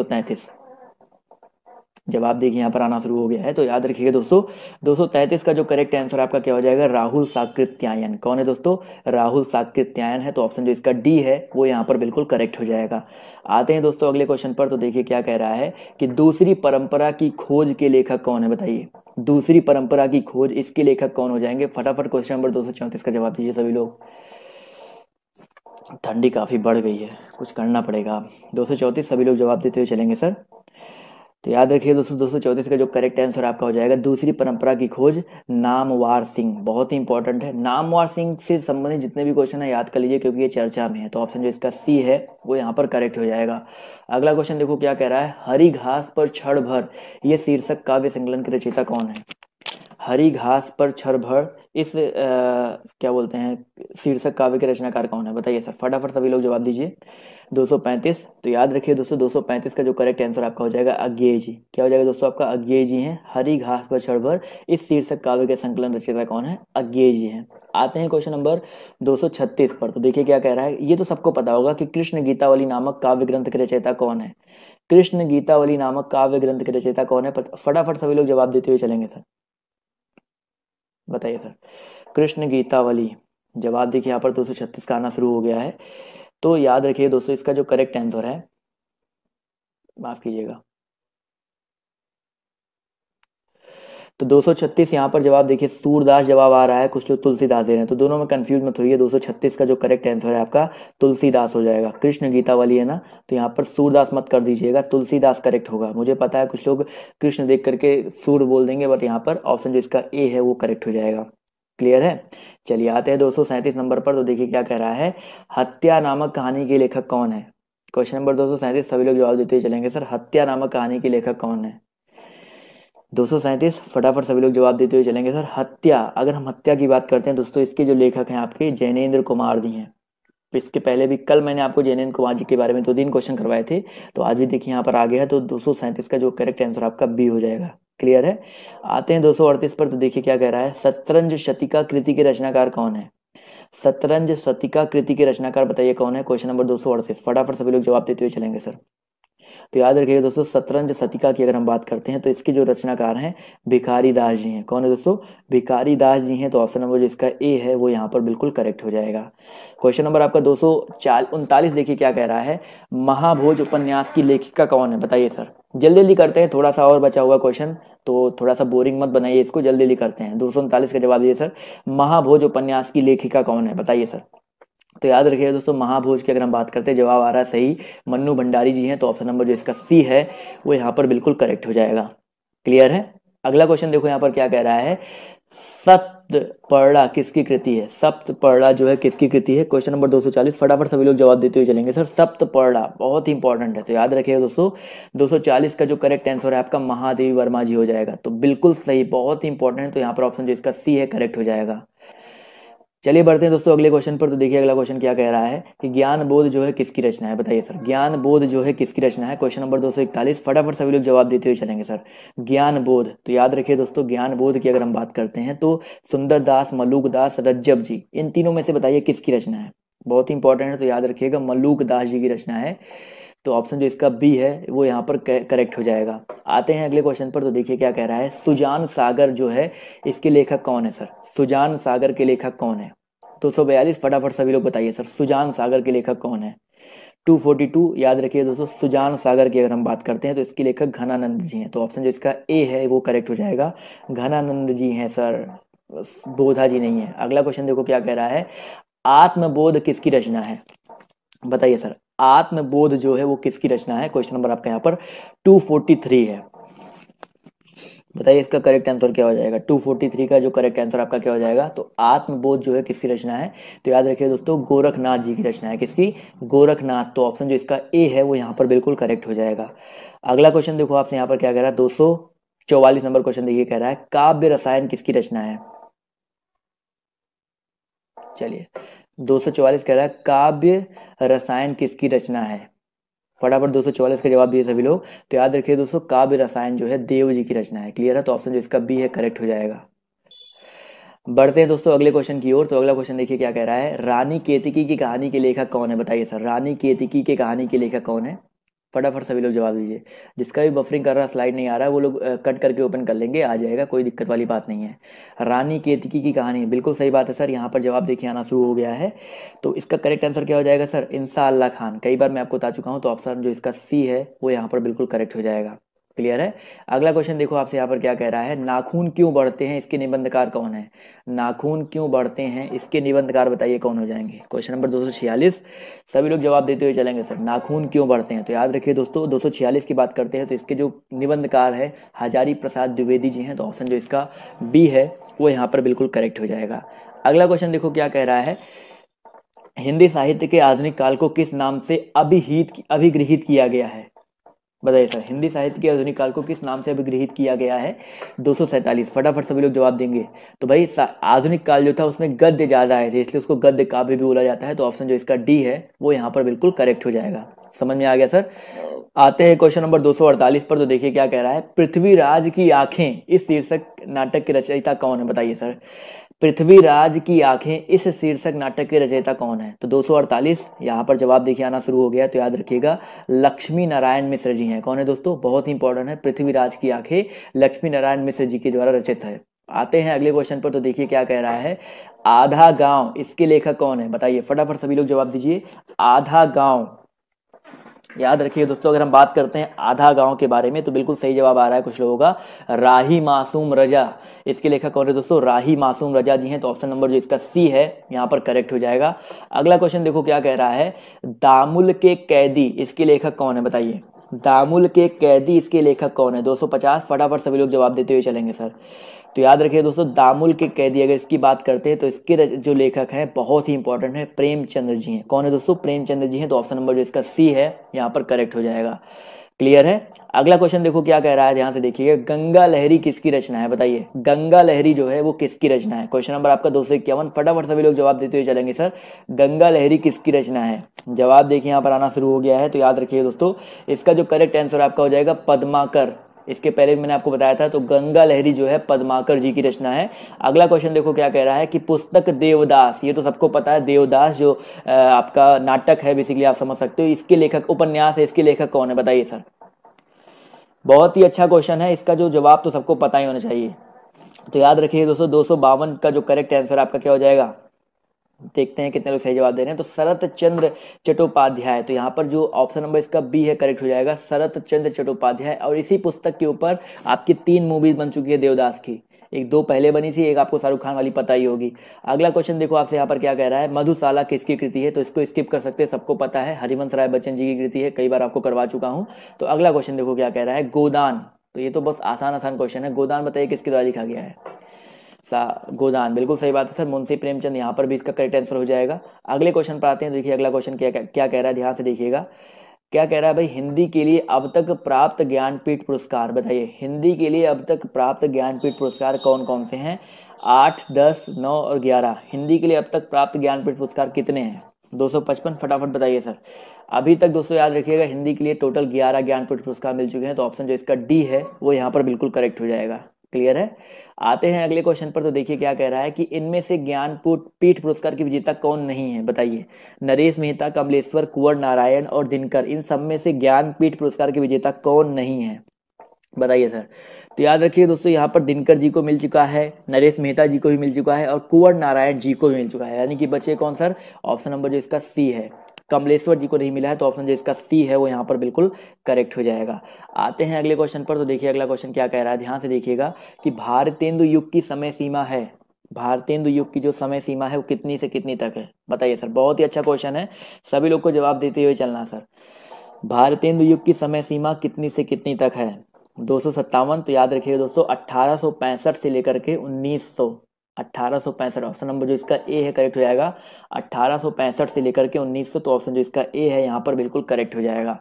जवाब देखिए यहाँ पर आना शुरू हो गया है तो याद रखिएगा दोस्तों दो का जो करेक्ट आंसर आपका क्या हो जाएगा राहुल साकृत्यायन कौन है दोस्तों राहुल साकृत्यायन है तो ऑप्शन जो इसका डी है वो यहाँ पर बिल्कुल करेक्ट हो जाएगा आते हैं दोस्तों अगले क्वेश्चन पर तो देखिए क्या कह रहा है कि दूसरी परंपरा की खोज के लेखक कौन है बताइए दूसरी परंपरा की खोज इसके लेखक कौन हो जाएंगे फटाफट क्वेश्चन नंबर दो का जवाब दीजिए सभी लोग ठंडी काफ़ी बढ़ गई है कुछ करना पड़ेगा दो सौ सभी लोग जवाब देते हुए चलेंगे सर तो याद रखिए दोस्तों दो का जो करेक्ट आंसर आपका हो जाएगा दूसरी परंपरा की खोज नामवार सिंह बहुत ही इंपॉर्टेंट है नामवार सिंह से संबंधित जितने भी क्वेश्चन है याद कर लीजिए क्योंकि ये चर्चा में है तो ऑप्शन जो इसका सी है वो यहाँ पर करेक्ट हो जाएगा अगला क्वेश्चन देखो क्या कह रहा है हरी घास पर छड़ भर ये शीर्षक काव्य संकलन की रचयिता कौन है हरी घास पर छड़ भर इस आ, क्या बोलते हैं शीर्षक काव्य के रचनाकार कौन है बताइए सर फटाफट सभी लोग जवाब दीजिए 235 तो याद रखिए दोस्तों 235 का जो करेक्ट आंसर आपका हो जाएगा अज्ञे जी क्या हो जाएगा दोस्तों आपका अज्ञे जी हैं हरी घास पर छड़ भर इस शीर्षक काव्य के संकलन रचयिता कौन है अज्ञे जी हैं आते हैं क्वेश्चन नंबर 236 पर तो देखिए क्या कह रहा है ये तो सबको पता होगा कि कृष्ण गीतावली नामक काव्य ग्रंथ के रचयिता कौन है कृष्ण गीतावली नामक काव्य ग्रंथ के रचयिता कौन है फटाफट सभी लोग जवाब देते हुए चलेंगे सर बताइए सर कृष्ण गीतावली जवाब देखिए यहाँ पर छत्तीस का आना शुरू हो गया है तो याद रखिए दोस्तों इसका जो करेक्ट आंसर है माफ कीजिएगा तो 236 यहां पर जवाब देखिए सूरदास जवाब आ रहा है कुछ लोग तुलसीदास दे रहे हैं तो दोनों में कंफ्यूज मत होइए 236 का जो करेक्ट आंसर है आपका तुलसीदास हो जाएगा कृष्ण गीता वाली है ना तो यहाँ पर सूरदास मत कर दीजिएगा तुलसीदास करेक्ट होगा मुझे पता है कुछ लोग कृष्ण देख करके सूर बोल देंगे बट यहाँ पर ऑप्शन जो इसका ए है वो करेक्ट हो जाएगा क्लियर है चलिए आते हैं दो नंबर पर तो देखिए क्या कह रहा है हत्या नामक कहानी के लेखक कौन है क्वेश्चन नंबर दो सभी लोग जवाब देते चलेंगे सर हत्या नामक कहानी के लेखक कौन है दो फटाफट सभी लोग जवाब देते हुए चलेंगे सर हत्या अगर हम हत्या की बात करते हैं दोस्तों इसके जो लेखक हैं आपके जैनेन्द्र कुमार जी हैं इसके पहले भी कल मैंने आपको जैन कुमार जी के बारे में दो तीन क्वेश्चन करवाए थे तो आज भी देखिए यहाँ पर आ गया तो दो का जो करेक्ट आंसर आपका बी हो जाएगा क्लियर है आते हैं दो पर तो देखिए क्या कह रहा है सतरंज शतिका कृति के रचनाकार कौन है सतरंज शतिका कृति के रचनाकार बताइए कौन है क्वेश्चन नंबर दो फटाफट सभी लोग जवाब देते हुए चलेंगे सर तो याद रखिएगा दोस्तों सतरंज सतिका की अगर हम बात करते हैं तो इसके जो रचनाकार हैं भिखारी दास जी हैं कौन है दोस्तों भिखारी दास जी हैं तो ऑप्शन नंबर जो इसका ए है वो यहाँ पर बिल्कुल करेक्ट हो जाएगा क्वेश्चन नंबर आपका दो सौ देखिए क्या कह रहा है महाभोज उपन्यास की लेखिका कौन है बताइए सर जल्दी जल्दी करते हैं थोड़ा सा और बचा हुआ क्वेश्चन तो थोड़ा सा बोरिंग मत बनाइए इसको जल्दी जल्दी करते हैं दो का जवाब दीजिए सर महाभोज उपन्यास की लेखिका कौन है बताइए सर तो याद रखिए दोस्तों महाभोज की अगर हम बात करते हैं जवाब आ रहा है सही मनु भंडारी जी हैं तो ऑप्शन नंबर जो इसका सी है वो यहाँ पर बिल्कुल करेक्ट हो जाएगा क्लियर है अगला क्वेश्चन देखो यहाँ पर क्या कह रहा है सप्तपर्णा किसकी कृति है सप्तपर्णा जो है किसकी कृति है क्वेश्चन नंबर 240 फटाफट सभी लोग जवाब देते हुए चलेंगे सर सप्तपर्णा बहुत ही इंपॉर्टेंट है तो याद रखिए दोस्तों 240 का जो करेक्ट आंसर है आपका महादेवी वर्मा जी हो जाएगा तो बिल्कुल सही बहुत ही इंपॉर्टेंट है तो यहाँ पर ऑप्शन जो इसका सी है करेक्ट हो जाएगा चलिए बढ़ते हैं दोस्तों अगले क्वेश्चन पर तो देखिए अगला क्वेश्चन क्या कह रहा है कि ज्ञान बोध जो है किसकी रचना है बताइए सर ज्ञान बोध जो है किसकी रचना है क्वेश्चन नंबर दो सौ इकतालीस फटाफट सभी लोग जवाब देते हुए चलेंगे सर ज्ञान बोध तो याद रखिए दोस्तों ज्ञान बोध की अगर हम बात करते हैं तो सुंदर दास मलूक दास रज्जब जी इन तीनों में से बताइए किसकी रचना है बहुत ही इंपॉर्टेंट है तो याद रखिएगा मलूक दास जी की रचना है तो ऑप्शन जो इसका बी है वो यहाँ पर करेक्ट हो जाएगा आते हैं अगले क्वेश्चन पर तो देखिए क्या कह रहा है सुजान सागर जो है इसके लेखक कौन है सर सुजान सागर के लेखक कौन है दो सौ बयालीस फटाफट सभी लोग बताइए सर सुजान सागर के लेखक कौन है 242 याद रखिए दोस्तों सुजान सागर की अगर हम बात करते हैं तो इसके लेखक घनानंद जी हैं तो ऑप्शन जो इसका ए है वो करेक्ट हो जाएगा घनानंद जी हैं सर बोधा जी नहीं है अगला क्वेश्चन देखो क्या कह रहा है आत्मबोध किसकी रचना है बताइए सर आत्मबोध जो है वो किसकी रचना है क्वेश्चन नंबर आपका यहाँ पर 243 है बताइए इसका करेक्ट आंसर क्या हो जाएगा 243 का जो करेक्ट आंसर आपका क्या हो जाएगा तो आत्मबोध जो है किसकी रचना है तो याद रखिए दोस्तों गोरखनाथ जी की रचना है किसकी गोरखनाथ तो ऑप्शन जो इसका ए है वो यहाँ पर बिल्कुल करेक्ट हो जाएगा अगला क्वेश्चन देखो आपसे यहाँ पर क्या कह रहा है दो चौवालीस नंबर क्वेश्चन देखिए कह रहा है काव्य रसायन किसकी रचना है चलिए 244 कह रहा है काव्य रसायन किसकी रचना है फटाफट 244 का जवाब दिए सभी लोग तो याद रखिए दोस्तों काव्य रसायन जो है देव जी की रचना है क्लियर है तो ऑप्शन जो इसका बी है करेक्ट हो जाएगा बढ़ते हैं दोस्तों अगले क्वेश्चन की ओर तो अगला क्वेश्चन देखिए क्या कह रहा है रानी केतकी की कहानी के लेखक कौन है बताइए सर रानी केतकी के कहानी के लेखक कौन है फटाफट सभी लोग जवाब दीजिए जिसका भी बफरिंग कर रहा स्लाइड नहीं आ रहा है वो लोग कट करके ओपन कर लेंगे आ जाएगा कोई दिक्कत वाली बात नहीं है रानी केतकी की कहानी बिल्कुल सही बात है सर यहाँ पर जवाब देखिए आना शुरू हो गया है तो इसका करेक्ट आंसर क्या हो जाएगा सर इंसा अल्लाह खान कई बार मैं आपको बता चुका हूँ तो ऑप्शन जो इसका सी है वो यहाँ पर बिल्कुल करेक्ट हो जाएगा क्लियर है अगला क्वेश्चन देखो आपसे यहाँ पर क्या कह रहा है नाखून क्यों बढ़ते हैं इसके निबंधकार कौन है नाखून क्यों बढ़ते हैं इसके निबंधकार बताइए कौन हो जाएंगे क्वेश्चन नंबर दो सभी लोग जवाब देते हुए चलेंगे सर नाखून क्यों बढ़ते हैं तो याद रखिए दोस्तों दो की बात करते हैं तो इसके जो निबंधकार है हजारी प्रसाद द्विवेदी जी हैं तो ऑप्शन जो इसका बी है वो यहाँ पर बिल्कुल करेक्ट हो जाएगा अगला क्वेश्चन देखो क्या कह रहा है हिंदी साहित्य के आधुनिक काल को किस नाम से अभिहित अभिगृहित किया गया है बताइए सर हिंदी साहित्य के आधुनिक काल को किस नाम से अभिगृहित किया गया है दो फटाफट सभी लोग जवाब देंगे तो भाई आधुनिक काल जो था उसमें गद्य ज़्यादा आए थे इसलिए उसको गद्य काव्य भी बोला जाता है तो ऑप्शन जो इसका डी है वो यहाँ पर बिल्कुल करेक्ट हो जाएगा समझ में आ गया सर आते हैं क्वेश्चन नंबर 248 पर तो देखिए क्या कह रहा है पृथ्वीराज की आंखें इस शीर्षक नाटक की रचयिता कौन है बताइए सर पृथ्वीराज की आंखें इस शीर्षक नाटक के रचयिता कौन है तो 248 यहाँ पर जवाब देखिए आना शुरू हो गया तो याद रखिएगा लक्ष्मी नारायण मिश्र जी हैं कौन है दोस्तों बहुत ही इंपॉर्टेंट है पृथ्वीराज की आंखें लक्ष्मी नारायण मिश्र जी के द्वारा रचित है आते हैं अगले क्वेश्चन पर तो देखिए क्या कह रहा है आधा गांव इसके लेखक कौन है बताइए फटाफट सभी लोग जवाब दीजिए आधा गांव याद रखिए दोस्तों अगर हम बात करते हैं आधा गांव के बारे में तो बिल्कुल सही जवाब आ रहा है कुछ लोगों का राही मासूम रजा इसके लेखक कौन है दोस्तों राही मासूम रजा जी हैं तो ऑप्शन नंबर जो इसका सी है यहां पर करेक्ट हो जाएगा अगला क्वेश्चन देखो क्या कह रहा है दामुल के कैदी इसके लेखक कौन है बताइए दामुल के कैदी इसके लेखक कौन है दो फटाफट सभी लोग जवाब देते हुए चलेंगे सर तो याद रखिए दोस्तों दामुल के कैदी अगर इसकी बात करते हैं तो इसके जो लेखक हैं बहुत ही इंपॉर्टेंट है प्रेमचंद्र जी हैं कौन है दोस्तों प्रेमचंद्र जी हैं तो ऑप्शन नंबर जो इसका सी है यहाँ पर करेक्ट हो जाएगा क्लियर है अगला क्वेश्चन देखो क्या कह रहा है ध्यान से देखिएगा गंगा लहरी किसकी रचना है बताइए गंगा लहरी जो है वो किसकी रचना है क्वेश्चन नंबर आपका दो सौ इक्यावन फटाफट सभी लोग जवाब देते हुए चलेंगे सर गंगा लहरी किसकी रचना है जवाब देखिए यहाँ पर आना शुरू हो गया है तो याद रखिए दोस्तों इसका जो करेक्ट आंसर आपका हो जाएगा पदमाकर इसके पहले भी मैंने आपको बताया था तो गंगा लहरी जो है पद्माकर जी की रचना है अगला क्वेश्चन देखो क्या कह रहा है कि पुस्तक देवदास ये तो सबको पता है देवदास जो आपका नाटक है बेसिकली आप समझ सकते हो इसके लेखक उपन्यास है इसके लेखक कौन है बताइए सर बहुत ही अच्छा क्वेश्चन है इसका जो जवाब तो सबको पता ही होना चाहिए तो याद रखिए दोस्तों दो का जो करेक्ट आंसर आपका क्या हो जाएगा देखते हैं कितने लोग सही जवाब दे रहे हैं तो शरत चंद्र चट्टोपाध्याय तो यहाँ पर जो ऑप्शन नंबर इसका बी है करेक्ट हो जाएगा शरत चंद्र चट्टोपाध्याय और इसी पुस्तक के ऊपर आपकी तीन मूवीज बन चुकी है देवदास की एक दो पहले बनी थी एक आपको शाहरुख खान वाली पता ही होगी अगला क्वेश्चन देखो आपसे यहाँ पर क्या कह रहा है मधुशाला किसकी कृति है तो इसको स्किप कर सकते हैं सबको पता है हरिवंश राय बच्चन जी की कृति है कई बार आपको करवा चुका हूँ तो अगला क्वेश्चन देखो क्या कह रहा है गोदान तो ये तो बस आसान आसान क्वेश्चन है गोदान बताइए किसके द्वारा लिखा गया है सा गोदान बिल्कुल सही बात है सर मुंशी प्रेमचंद यहाँ पर भी इसका करेक्ट आंसर हो जाएगा अगले क्वेश्चन पर आते हैं तो देखिए अगला क्वेश्चन क्या क्या कह रहा है ध्यान से देखिएगा क्या कह रहा है भाई हिंदी के लिए अब तक प्राप्त ज्ञानपीठ पुरस्कार बताइए हिंदी के लिए अब तक प्राप्त ज्ञानपीठ पुरस्कार कौन कौन से हैं आठ दस नौ और ग्यारह हिंदी के लिए अब तक प्राप्त ज्ञानपीठ पुरस्कार कितने हैं दो सौ पचपन फटाफट बताइए सर अभी तक दोस्तों याद रखिएगा हिंदी के लिए टोटल ग्यारह ज्ञानपीठ पुरस्कार मिल चुके हैं तो ऑप्शन जो इसका डी है वो यहाँ पर बिल्कुल करेक्ट हो जाएगा क्लियर है आते हैं अगले क्वेश्चन पर तो देखिए क्या कह रहा है कि इनमें से ज्ञान पीठ पुरस्कार की विजेता कौन नहीं है बताइए नरेश मेहता कमलेश्वर कुंवर नारायण और दिनकर इन सब में से ज्ञान पीठ पुरस्कार की विजेता कौन नहीं है बताइए सर तो याद रखिए दोस्तों यहाँ पर दिनकर जी को मिल चुका है नरेश मेहता जी को भी मिल चुका है और कुंवर नारायण जी को भी मिल चुका है यानी कि बचे कौन सर ऑप्शन नंबर जो इसका सी है कमलेश्वर जी को नहीं मिला है तो ऑप्शन जो इसका सी है वो यहाँ पर बिल्कुल करेक्ट हो जाएगा आते हैं अगले क्वेश्चन पर तो देखिए अगला क्वेश्चन क्या कह रहा है ध्यान से देखिएगा कि भारतेंदु युग की समय सीमा है भारतेंदु युग की जो समय सीमा है वो कितनी से कितनी तक है बताइए सर बहुत ही अच्छा क्वेश्चन है सभी लोग को जवाब देते हुए चलना सर भारतेंदु युग की समय सीमा कितनी से कितनी तक है दो तो याद रखिएगा दोस्तों अट्ठारह से लेकर के 1900 अट्ठारह ऑप्शन नंबर जो इसका ए है करेक्ट हो जाएगा अट्ठारह से लेकर के 1900 तो ऑप्शन जो इसका ए है यहाँ पर बिल्कुल करेक्ट हो जाएगा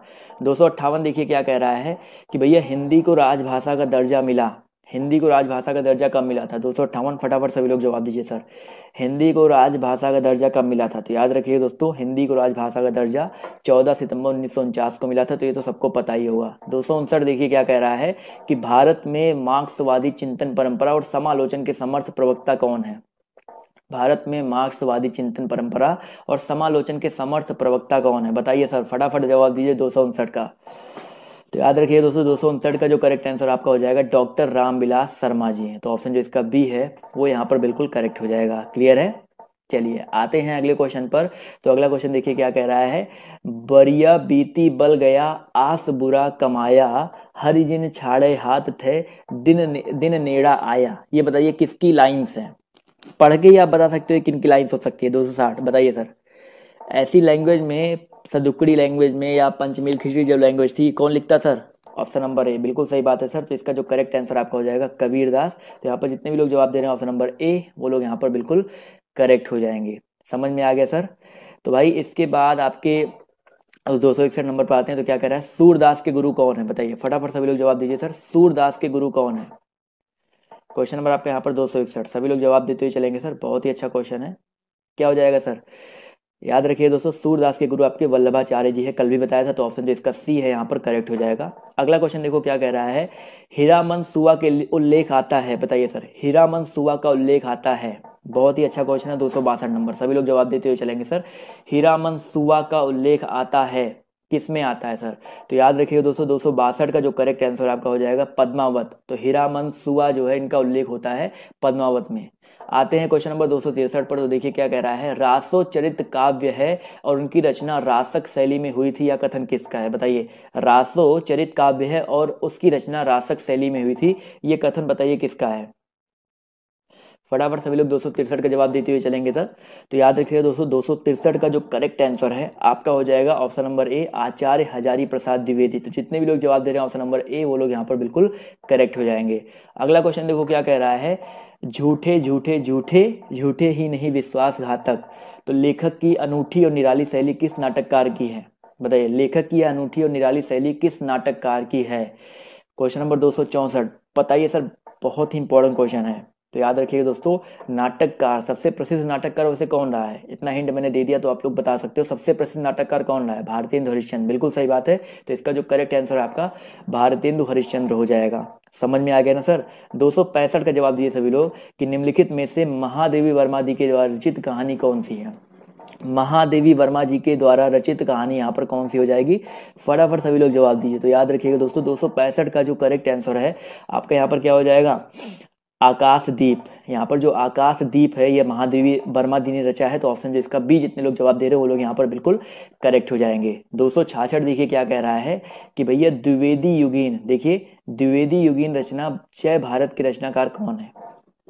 दो देखिए क्या कह रहा है कि भैया हिंदी को राजभाषा का दर्जा मिला हिंदी को राजभाषा का दर्जा कब मिला था दोस्तों अट्ठावन फटाफट सभी लोग जवाब दीजिए सर हिंदी को राजभाषा का दर्जा कब मिला था तो याद रखिए दोस्तों हिंदी को राजभाषा का दर्जा 14 सितंबर उन्नीस को मिला था तो ये तो सबको पता ही होगा दो देखिए क्या कह रहा है कि भारत में मार्क्सवादी चिंतन परंपरा और समालोचन के समर्थ प्रवक्ता कौन है भारत में मार्क्सवादी चिंतन परंपरा और समालोचन के समर्थ प्रवक्ता कौन है बताइए सर फटाफट जवाब दीजिए दो का तो याद रखिए दोस्तों दो सौ का जो करेक्ट आंसर आपका हो जाएगा डॉक्टर रामविलास शर्मा जी हैं तो ऑप्शन जो इसका बी है वो यहाँ पर बिल्कुल करेक्ट हो जाएगा क्लियर है चलिए आते हैं अगले क्वेश्चन पर तो अगला क्वेश्चन देखिए क्या कह रहा है बरिया बीती बल गया आस बुरा कमाया हरिजिन छाड़े हाथ थे दिन ने, दिन नेड़ा आया ये बताइए किसकी लाइन्स है पढ़ के ही आप बता सकते हो किन की लाइन्स हो सकती है दो सौ साठ बताइए सर ऐसी लैंग्वेज में सदुकड़ी लैंग्वेज में या पंचमील खिचड़ी जो लैंग्वेज थी कौन लिखता सर ऑप्शन नंबर ए बिल्कुल सही बात है सर तो इसका जो करेक्ट आंसर आपका हो जाएगा कबीर दास तो यहाँ पर जितने भी लोग जवाब दे रहे हैं ऑप्शन नंबर ए वो लोग यहाँ पर बिल्कुल करेक्ट हो जाएंगे समझ में आ गया सर तो भाई इसके बाद आपके दो सौ इकसठ नंबर पर आते हैं तो क्या कह रहा है सूरदास के गुरु कौन है बताइए फटाफट सभी लोग जवाब दीजिए सर सूरदास के गुरु कौन है क्वेश्चन नंबर आपके यहाँ पर दो सौ इकसठ सभी लोग जवाब देते हुए चलेंगे सर बहुत ही अच्छा क्वेश्चन है क्या हो जाएगा सर याद रखिए दोस्तों सूरदास के गुरु आपके वल्लभाचार्य जी है कल भी बताया था तो ऑप्शन जो इसका सी है यहाँ पर करेक्ट हो जाएगा अगला क्वेश्चन देखो क्या कह रहा है हीरामन सुआ के उल्लेख आता है बताइए सर हीरामन सुहा का उल्लेख आता है बहुत ही अच्छा क्वेश्चन है दो नंबर सभी लोग जवाब देते हुए चलेंगे सर हीरामन सुवा का उल्लेख आता है किस में आता है सर तो याद रखिए दोस्तों दो का जो करेक्ट आंसर आपका हो जाएगा पद्मावत तो हीरामन सुआ जो है इनका उल्लेख होता है पद्मावत में आते हैं क्वेश्चन नंबर दो पर तो देखिए क्या कह रहा है रासो चरित काव्य है और उनकी रचना रासक शैली में हुई थी या कथन किसका है बताइए रासो चरित काव्य है और उसकी रचना रासक शैली में हुई थी ये कथन बताइए किसका है फटाफट सभी लोग दो का जवाब देते हुए चलेंगे सर तो, तो याद रखिएगा दोस्तों दो का जो करेक्ट आंसर है आपका हो जाएगा option number A Acharya Hazari Prasad Dwivedi तो जितने भी लोग जवाब दे रहे हैं ऑप्शन नंबर ए वो लोग यहाँ पर बिल्कुल करेक्ट हो जाएंगे अगला क्वेश्चन देखो क्या कह रहा है झूठे झूठे झूठे झूठे ही नहीं विश्वासघातक तो लेखक की अनूठी और निराली शैली किस नाटककार की है बताइए लेखक की अनूठी और निराली शैली किस नाटककार की है क्वेश्चन नंबर दो सौ चौंसठ बताइए सर बहुत ही इंपॉर्टेंट क्वेश्चन है तो याद रखिएगा दोस्तों नाटककार सबसे प्रसिद्ध नाटककार वैसे कौन रहा है इतना हिंट मैंने दे दिया तो आप लोग बता सकते हो सबसे प्रसिद्ध नाटककार कौन रहा है भारतेंदु हरिश्चंद्र बिल्कुल सही बात है तो इसका जो करेक्ट आंसर है आपका भारतेंदु हरिश्चंद्र हो जाएगा समझ में आ गया ना सर दो का जवाब दिए सभी लोग कि निम्नलिखित में से महादेवी वर्मा जी के द्वारा रचित कहानी कौन सी है महादेवी वर्मा जी के द्वारा रचित कहानी यहाँ पर कौन सी हो जाएगी फटाफट सभी लोग जवाब दीजिए तो याद रखिएगा दोस्तों दो का जो करेक्ट आंसर है आपका यहाँ पर क्या हो जाएगा आकाशदीप यहाँ पर जो आकाशदीप है ये महादेवी वर्मा दी ने रचा है तो ऑप्शन जो इसका बी जितने लोग जवाब दे रहे हैं वो लोग यहाँ पर बिल्कुल करेक्ट हो जाएंगे दो देखिए क्या कह रहा है कि भैया द्विवेदी युगीन देखिए द्विवेदी युगीन रचना जय भारत के रचनाकार कौन है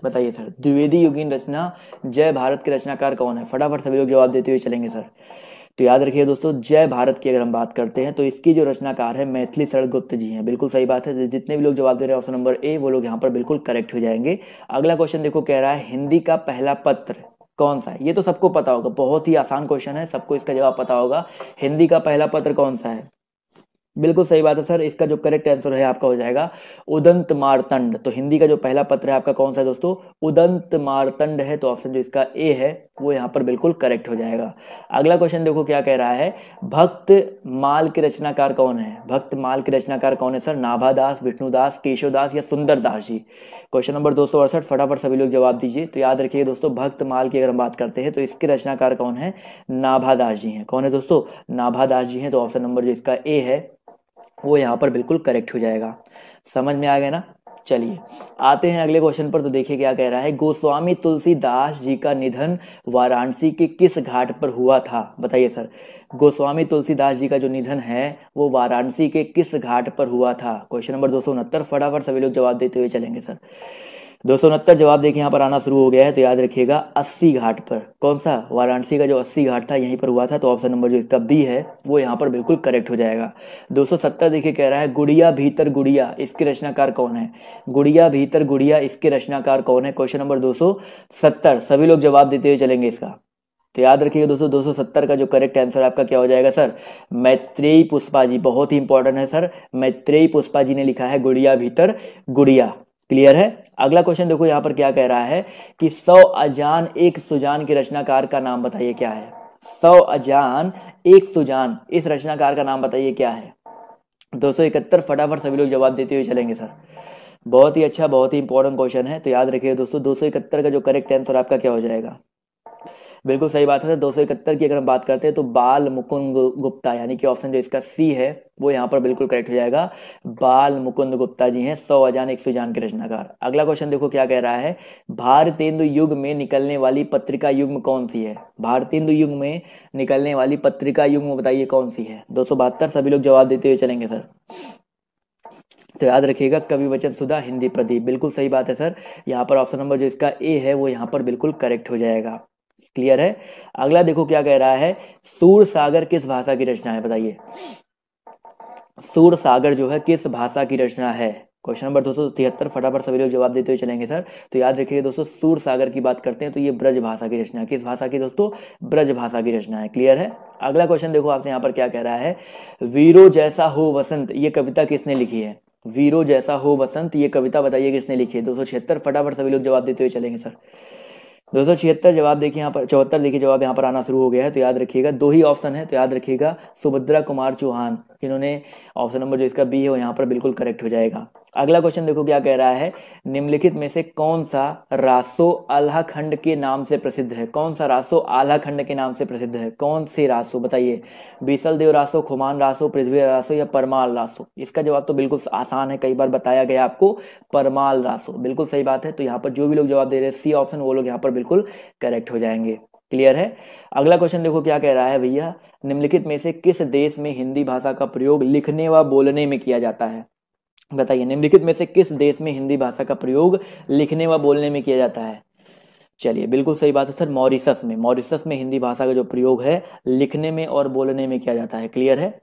बताइए सर द्विवेदी युगीन रचना जय भारत के रचनाकार कौन है फटाफट सभी लोग जवाब देते हुए चलेंगे सर तो याद रखिए दोस्तों जय भारत की अगर हम बात करते हैं तो इसकी जो रचनाकार है मैथिली शरण गुप्त जी हैं बिल्कुल सही बात है जितने भी लोग जवाब दे रहे हैं ऑप्शन नंबर ए वो लोग यहाँ पर बिल्कुल करेक्ट हो जाएंगे अगला क्वेश्चन देखो कह रहा है हिंदी का पहला पत्र कौन सा है ये तो सबको पता होगा बहुत ही आसान क्वेश्चन है सबको इसका जवाब पता होगा हिंदी का पहला पत्र कौन सा है बिल्कुल सही बात है सर इसका जो करेक्ट आंसर है आपका हो जाएगा उदंत मारतंड तो हिंदी का जो पहला पत्र है आपका कौन सा है दोस्तों उदंत मारतंड है तो ऑप्शन जो इसका ए है वो यहाँ पर बिल्कुल करेक्ट हो जाएगा अगला क्वेश्चन देखो क्या कह रहा है भक्त माल के रचनाकार कौन है भक्त माल के रचनाकार कौन है सर नाभादास विष्णुदास केशवदास या सुंदरदास जी क्वेश्चन नंबर दो फटाफट सभी लोग जवाब दीजिए तो याद रखिए दोस्तों भक्त माल की अगर हम बात करते हैं तो इसके रचनाकार कौन है नाभादास जी हैं कौन है दोस्तों नाभादास जी हैं तो ऑप्शन नंबर जो इसका ए है वो यहाँ पर बिल्कुल करेक्ट हो जाएगा समझ में आ गया ना चलिए आते हैं अगले क्वेश्चन पर तो देखिए क्या कह रहा है गोस्वामी तुलसीदास जी का निधन वाराणसी के किस घाट पर हुआ था बताइए सर गोस्वामी तुलसीदास जी का जो निधन है वो वाराणसी के किस घाट पर हुआ था क्वेश्चन नंबर दो सौ उनहत्तर फटाफट सभी लोग जवाब देते हुए चलेंगे सर दो सौ उनहत्तर जवाब देखिए यहाँ पर आना शुरू हो गया है तो याद रखिएगा अस्सी घाट पर कौन सा वाराणसी का जो अस्सी घाट था यहीं पर हुआ था तो ऑप्शन नंबर जो इसका बी है वो यहाँ पर बिल्कुल करेक्ट हो जाएगा दो सौ सत्तर देखिए कह रहा है गुड़िया भीतर गुड़िया इसके रचनाकार कौन है गुड़िया भीतर गुड़िया इसके रचनाकार कौन है क्वेश्चन नंबर दो सौ सत्तर सभी लोग जवाब देते हुए चलेंगे इसका तो याद रखिएगा दोस्तों सत्तर का जो करेक्ट आंसर आपका क्या हो जाएगा सर मैत्रेयी पुष्पा जी बहुत ही इंपॉर्टेंट है सर मैत्रेयी पुष्पा जी ने लिखा है गुड़िया भीतर गुड़िया क्लियर है अगला क्वेश्चन देखो यहाँ पर क्या कह रहा है कि सौ अजान एक सुजान के रचनाकार का नाम बताइए क्या है सौ अजान एक सुजान इस रचनाकार का नाम बताइए क्या है दो सौ इकहत्तर फटाफट सभी लोग जवाब देते हुए चलेंगे सर बहुत ही अच्छा बहुत ही इंपॉर्टेंट क्वेश्चन है तो याद रखिए दोस्तों दो सौ इकहत्तर का जो करेक्ट आंसर आपका क्या हो जाएगा बिल्कुल सही बात है दो सौ इकहत्तर की अगर हम बात करते हैं तो बाल मुकुंद गुप्ता यानी कि ऑप्शन जो इसका सी है वो यहाँ पर बिल्कुल करेक्ट हो जाएगा बाल मुकुंद गुप्ता जी हैं सौ अजान एक सौ जान के रचनाकार अगला क्वेश्चन देखो क्या कह रहा है भारतेंदु युग में निकलने वाली पत्रिका युग कौन सी है भारतेंदु युग में निकलने वाली पत्रिका युग बताइए कौन सी है दो सभी लोग जवाब देते हुए चलेंगे सर तो याद रखिएगा कवि वचन सुधा हिंदी प्रदीप बिल्कुल सही बात है सर यहाँ पर ऑप्शन नंबर जो इसका ए है वो यहाँ पर बिल्कुल करेक्ट हो जाएगा क्लियर है अगला देखो क्या कह रहा है सूर सागर किस भाषा की रचना है बताइए सूर सागर जो है किस भाषा की रचना है क्वेश्चन नंबर सौ तिहत्तर फटाफट सभी लोग जवाब देते हुए चलेंगे सर तो याद रखिए दोस्तों सूर सागर की बात करते हैं तो ये ब्रज भाषा की रचना किस भाषा की दोस्तों ब्रज भाषा की रचना है क्लियर है अगला क्वेश्चन देखो आपसे यहाँ पर क्या कह रहा है वीरो जैसा हो वसंत ये कविता किसने लिखी है वीरो जैसा हो वसंत ये कविता बताइए किसने लिखी है दो सौ छिहत्तर फटाफट सभी लोग जवाब देते हुए चलेंगे सर दो सौ छिहत्तर जवाब देखिए यहाँ पर चौहत्तर देखिए जवाब यहाँ पर आना शुरू हो गया है तो याद रखिएगा दो ही ऑप्शन है तो याद रखिएगा सुभद्रा कुमार चौहान इन्होंने ऑप्शन नंबर जो इसका बी है वो यहाँ पर बिल्कुल करेक्ट हो जाएगा अगला क्वेश्चन देखो क्या कह रहा है निम्नलिखित में से कौन सा रासो आल्हा खंड के नाम से प्रसिद्ध है कौन सा रासो आल्हा खंड के नाम से प्रसिद्ध है कौन से रासो बताइए बीसल देव रासो खुमान रासो पृथ्वी रासो या परमाल रासो इसका जवाब तो बिल्कुल आसान है कई बार बताया गया आपको परमाल रासो बिल्कुल सही बात है तो यहाँ पर जो भी लोग जवाब दे रहे हैं सी ऑप्शन वो लोग यहाँ पर बिल्कुल करेक्ट हो जाएंगे क्लियर है अगला क्वेश्चन देखो क्या कह रहा है भैया निम्नलिखित में से किस देश में हिंदी भाषा का प्रयोग लिखने व बोलने में किया जाता है बताइए निम्नलिखित में से किस देश में हिंदी भाषा का प्रयोग लिखने व बोलने में किया जाता है चलिए बिल्कुल सही बात है सर मॉरिसस में मॉरिसस में हिंदी भाषा का जो प्रयोग है लिखने में और बोलने में किया जाता है क्लियर है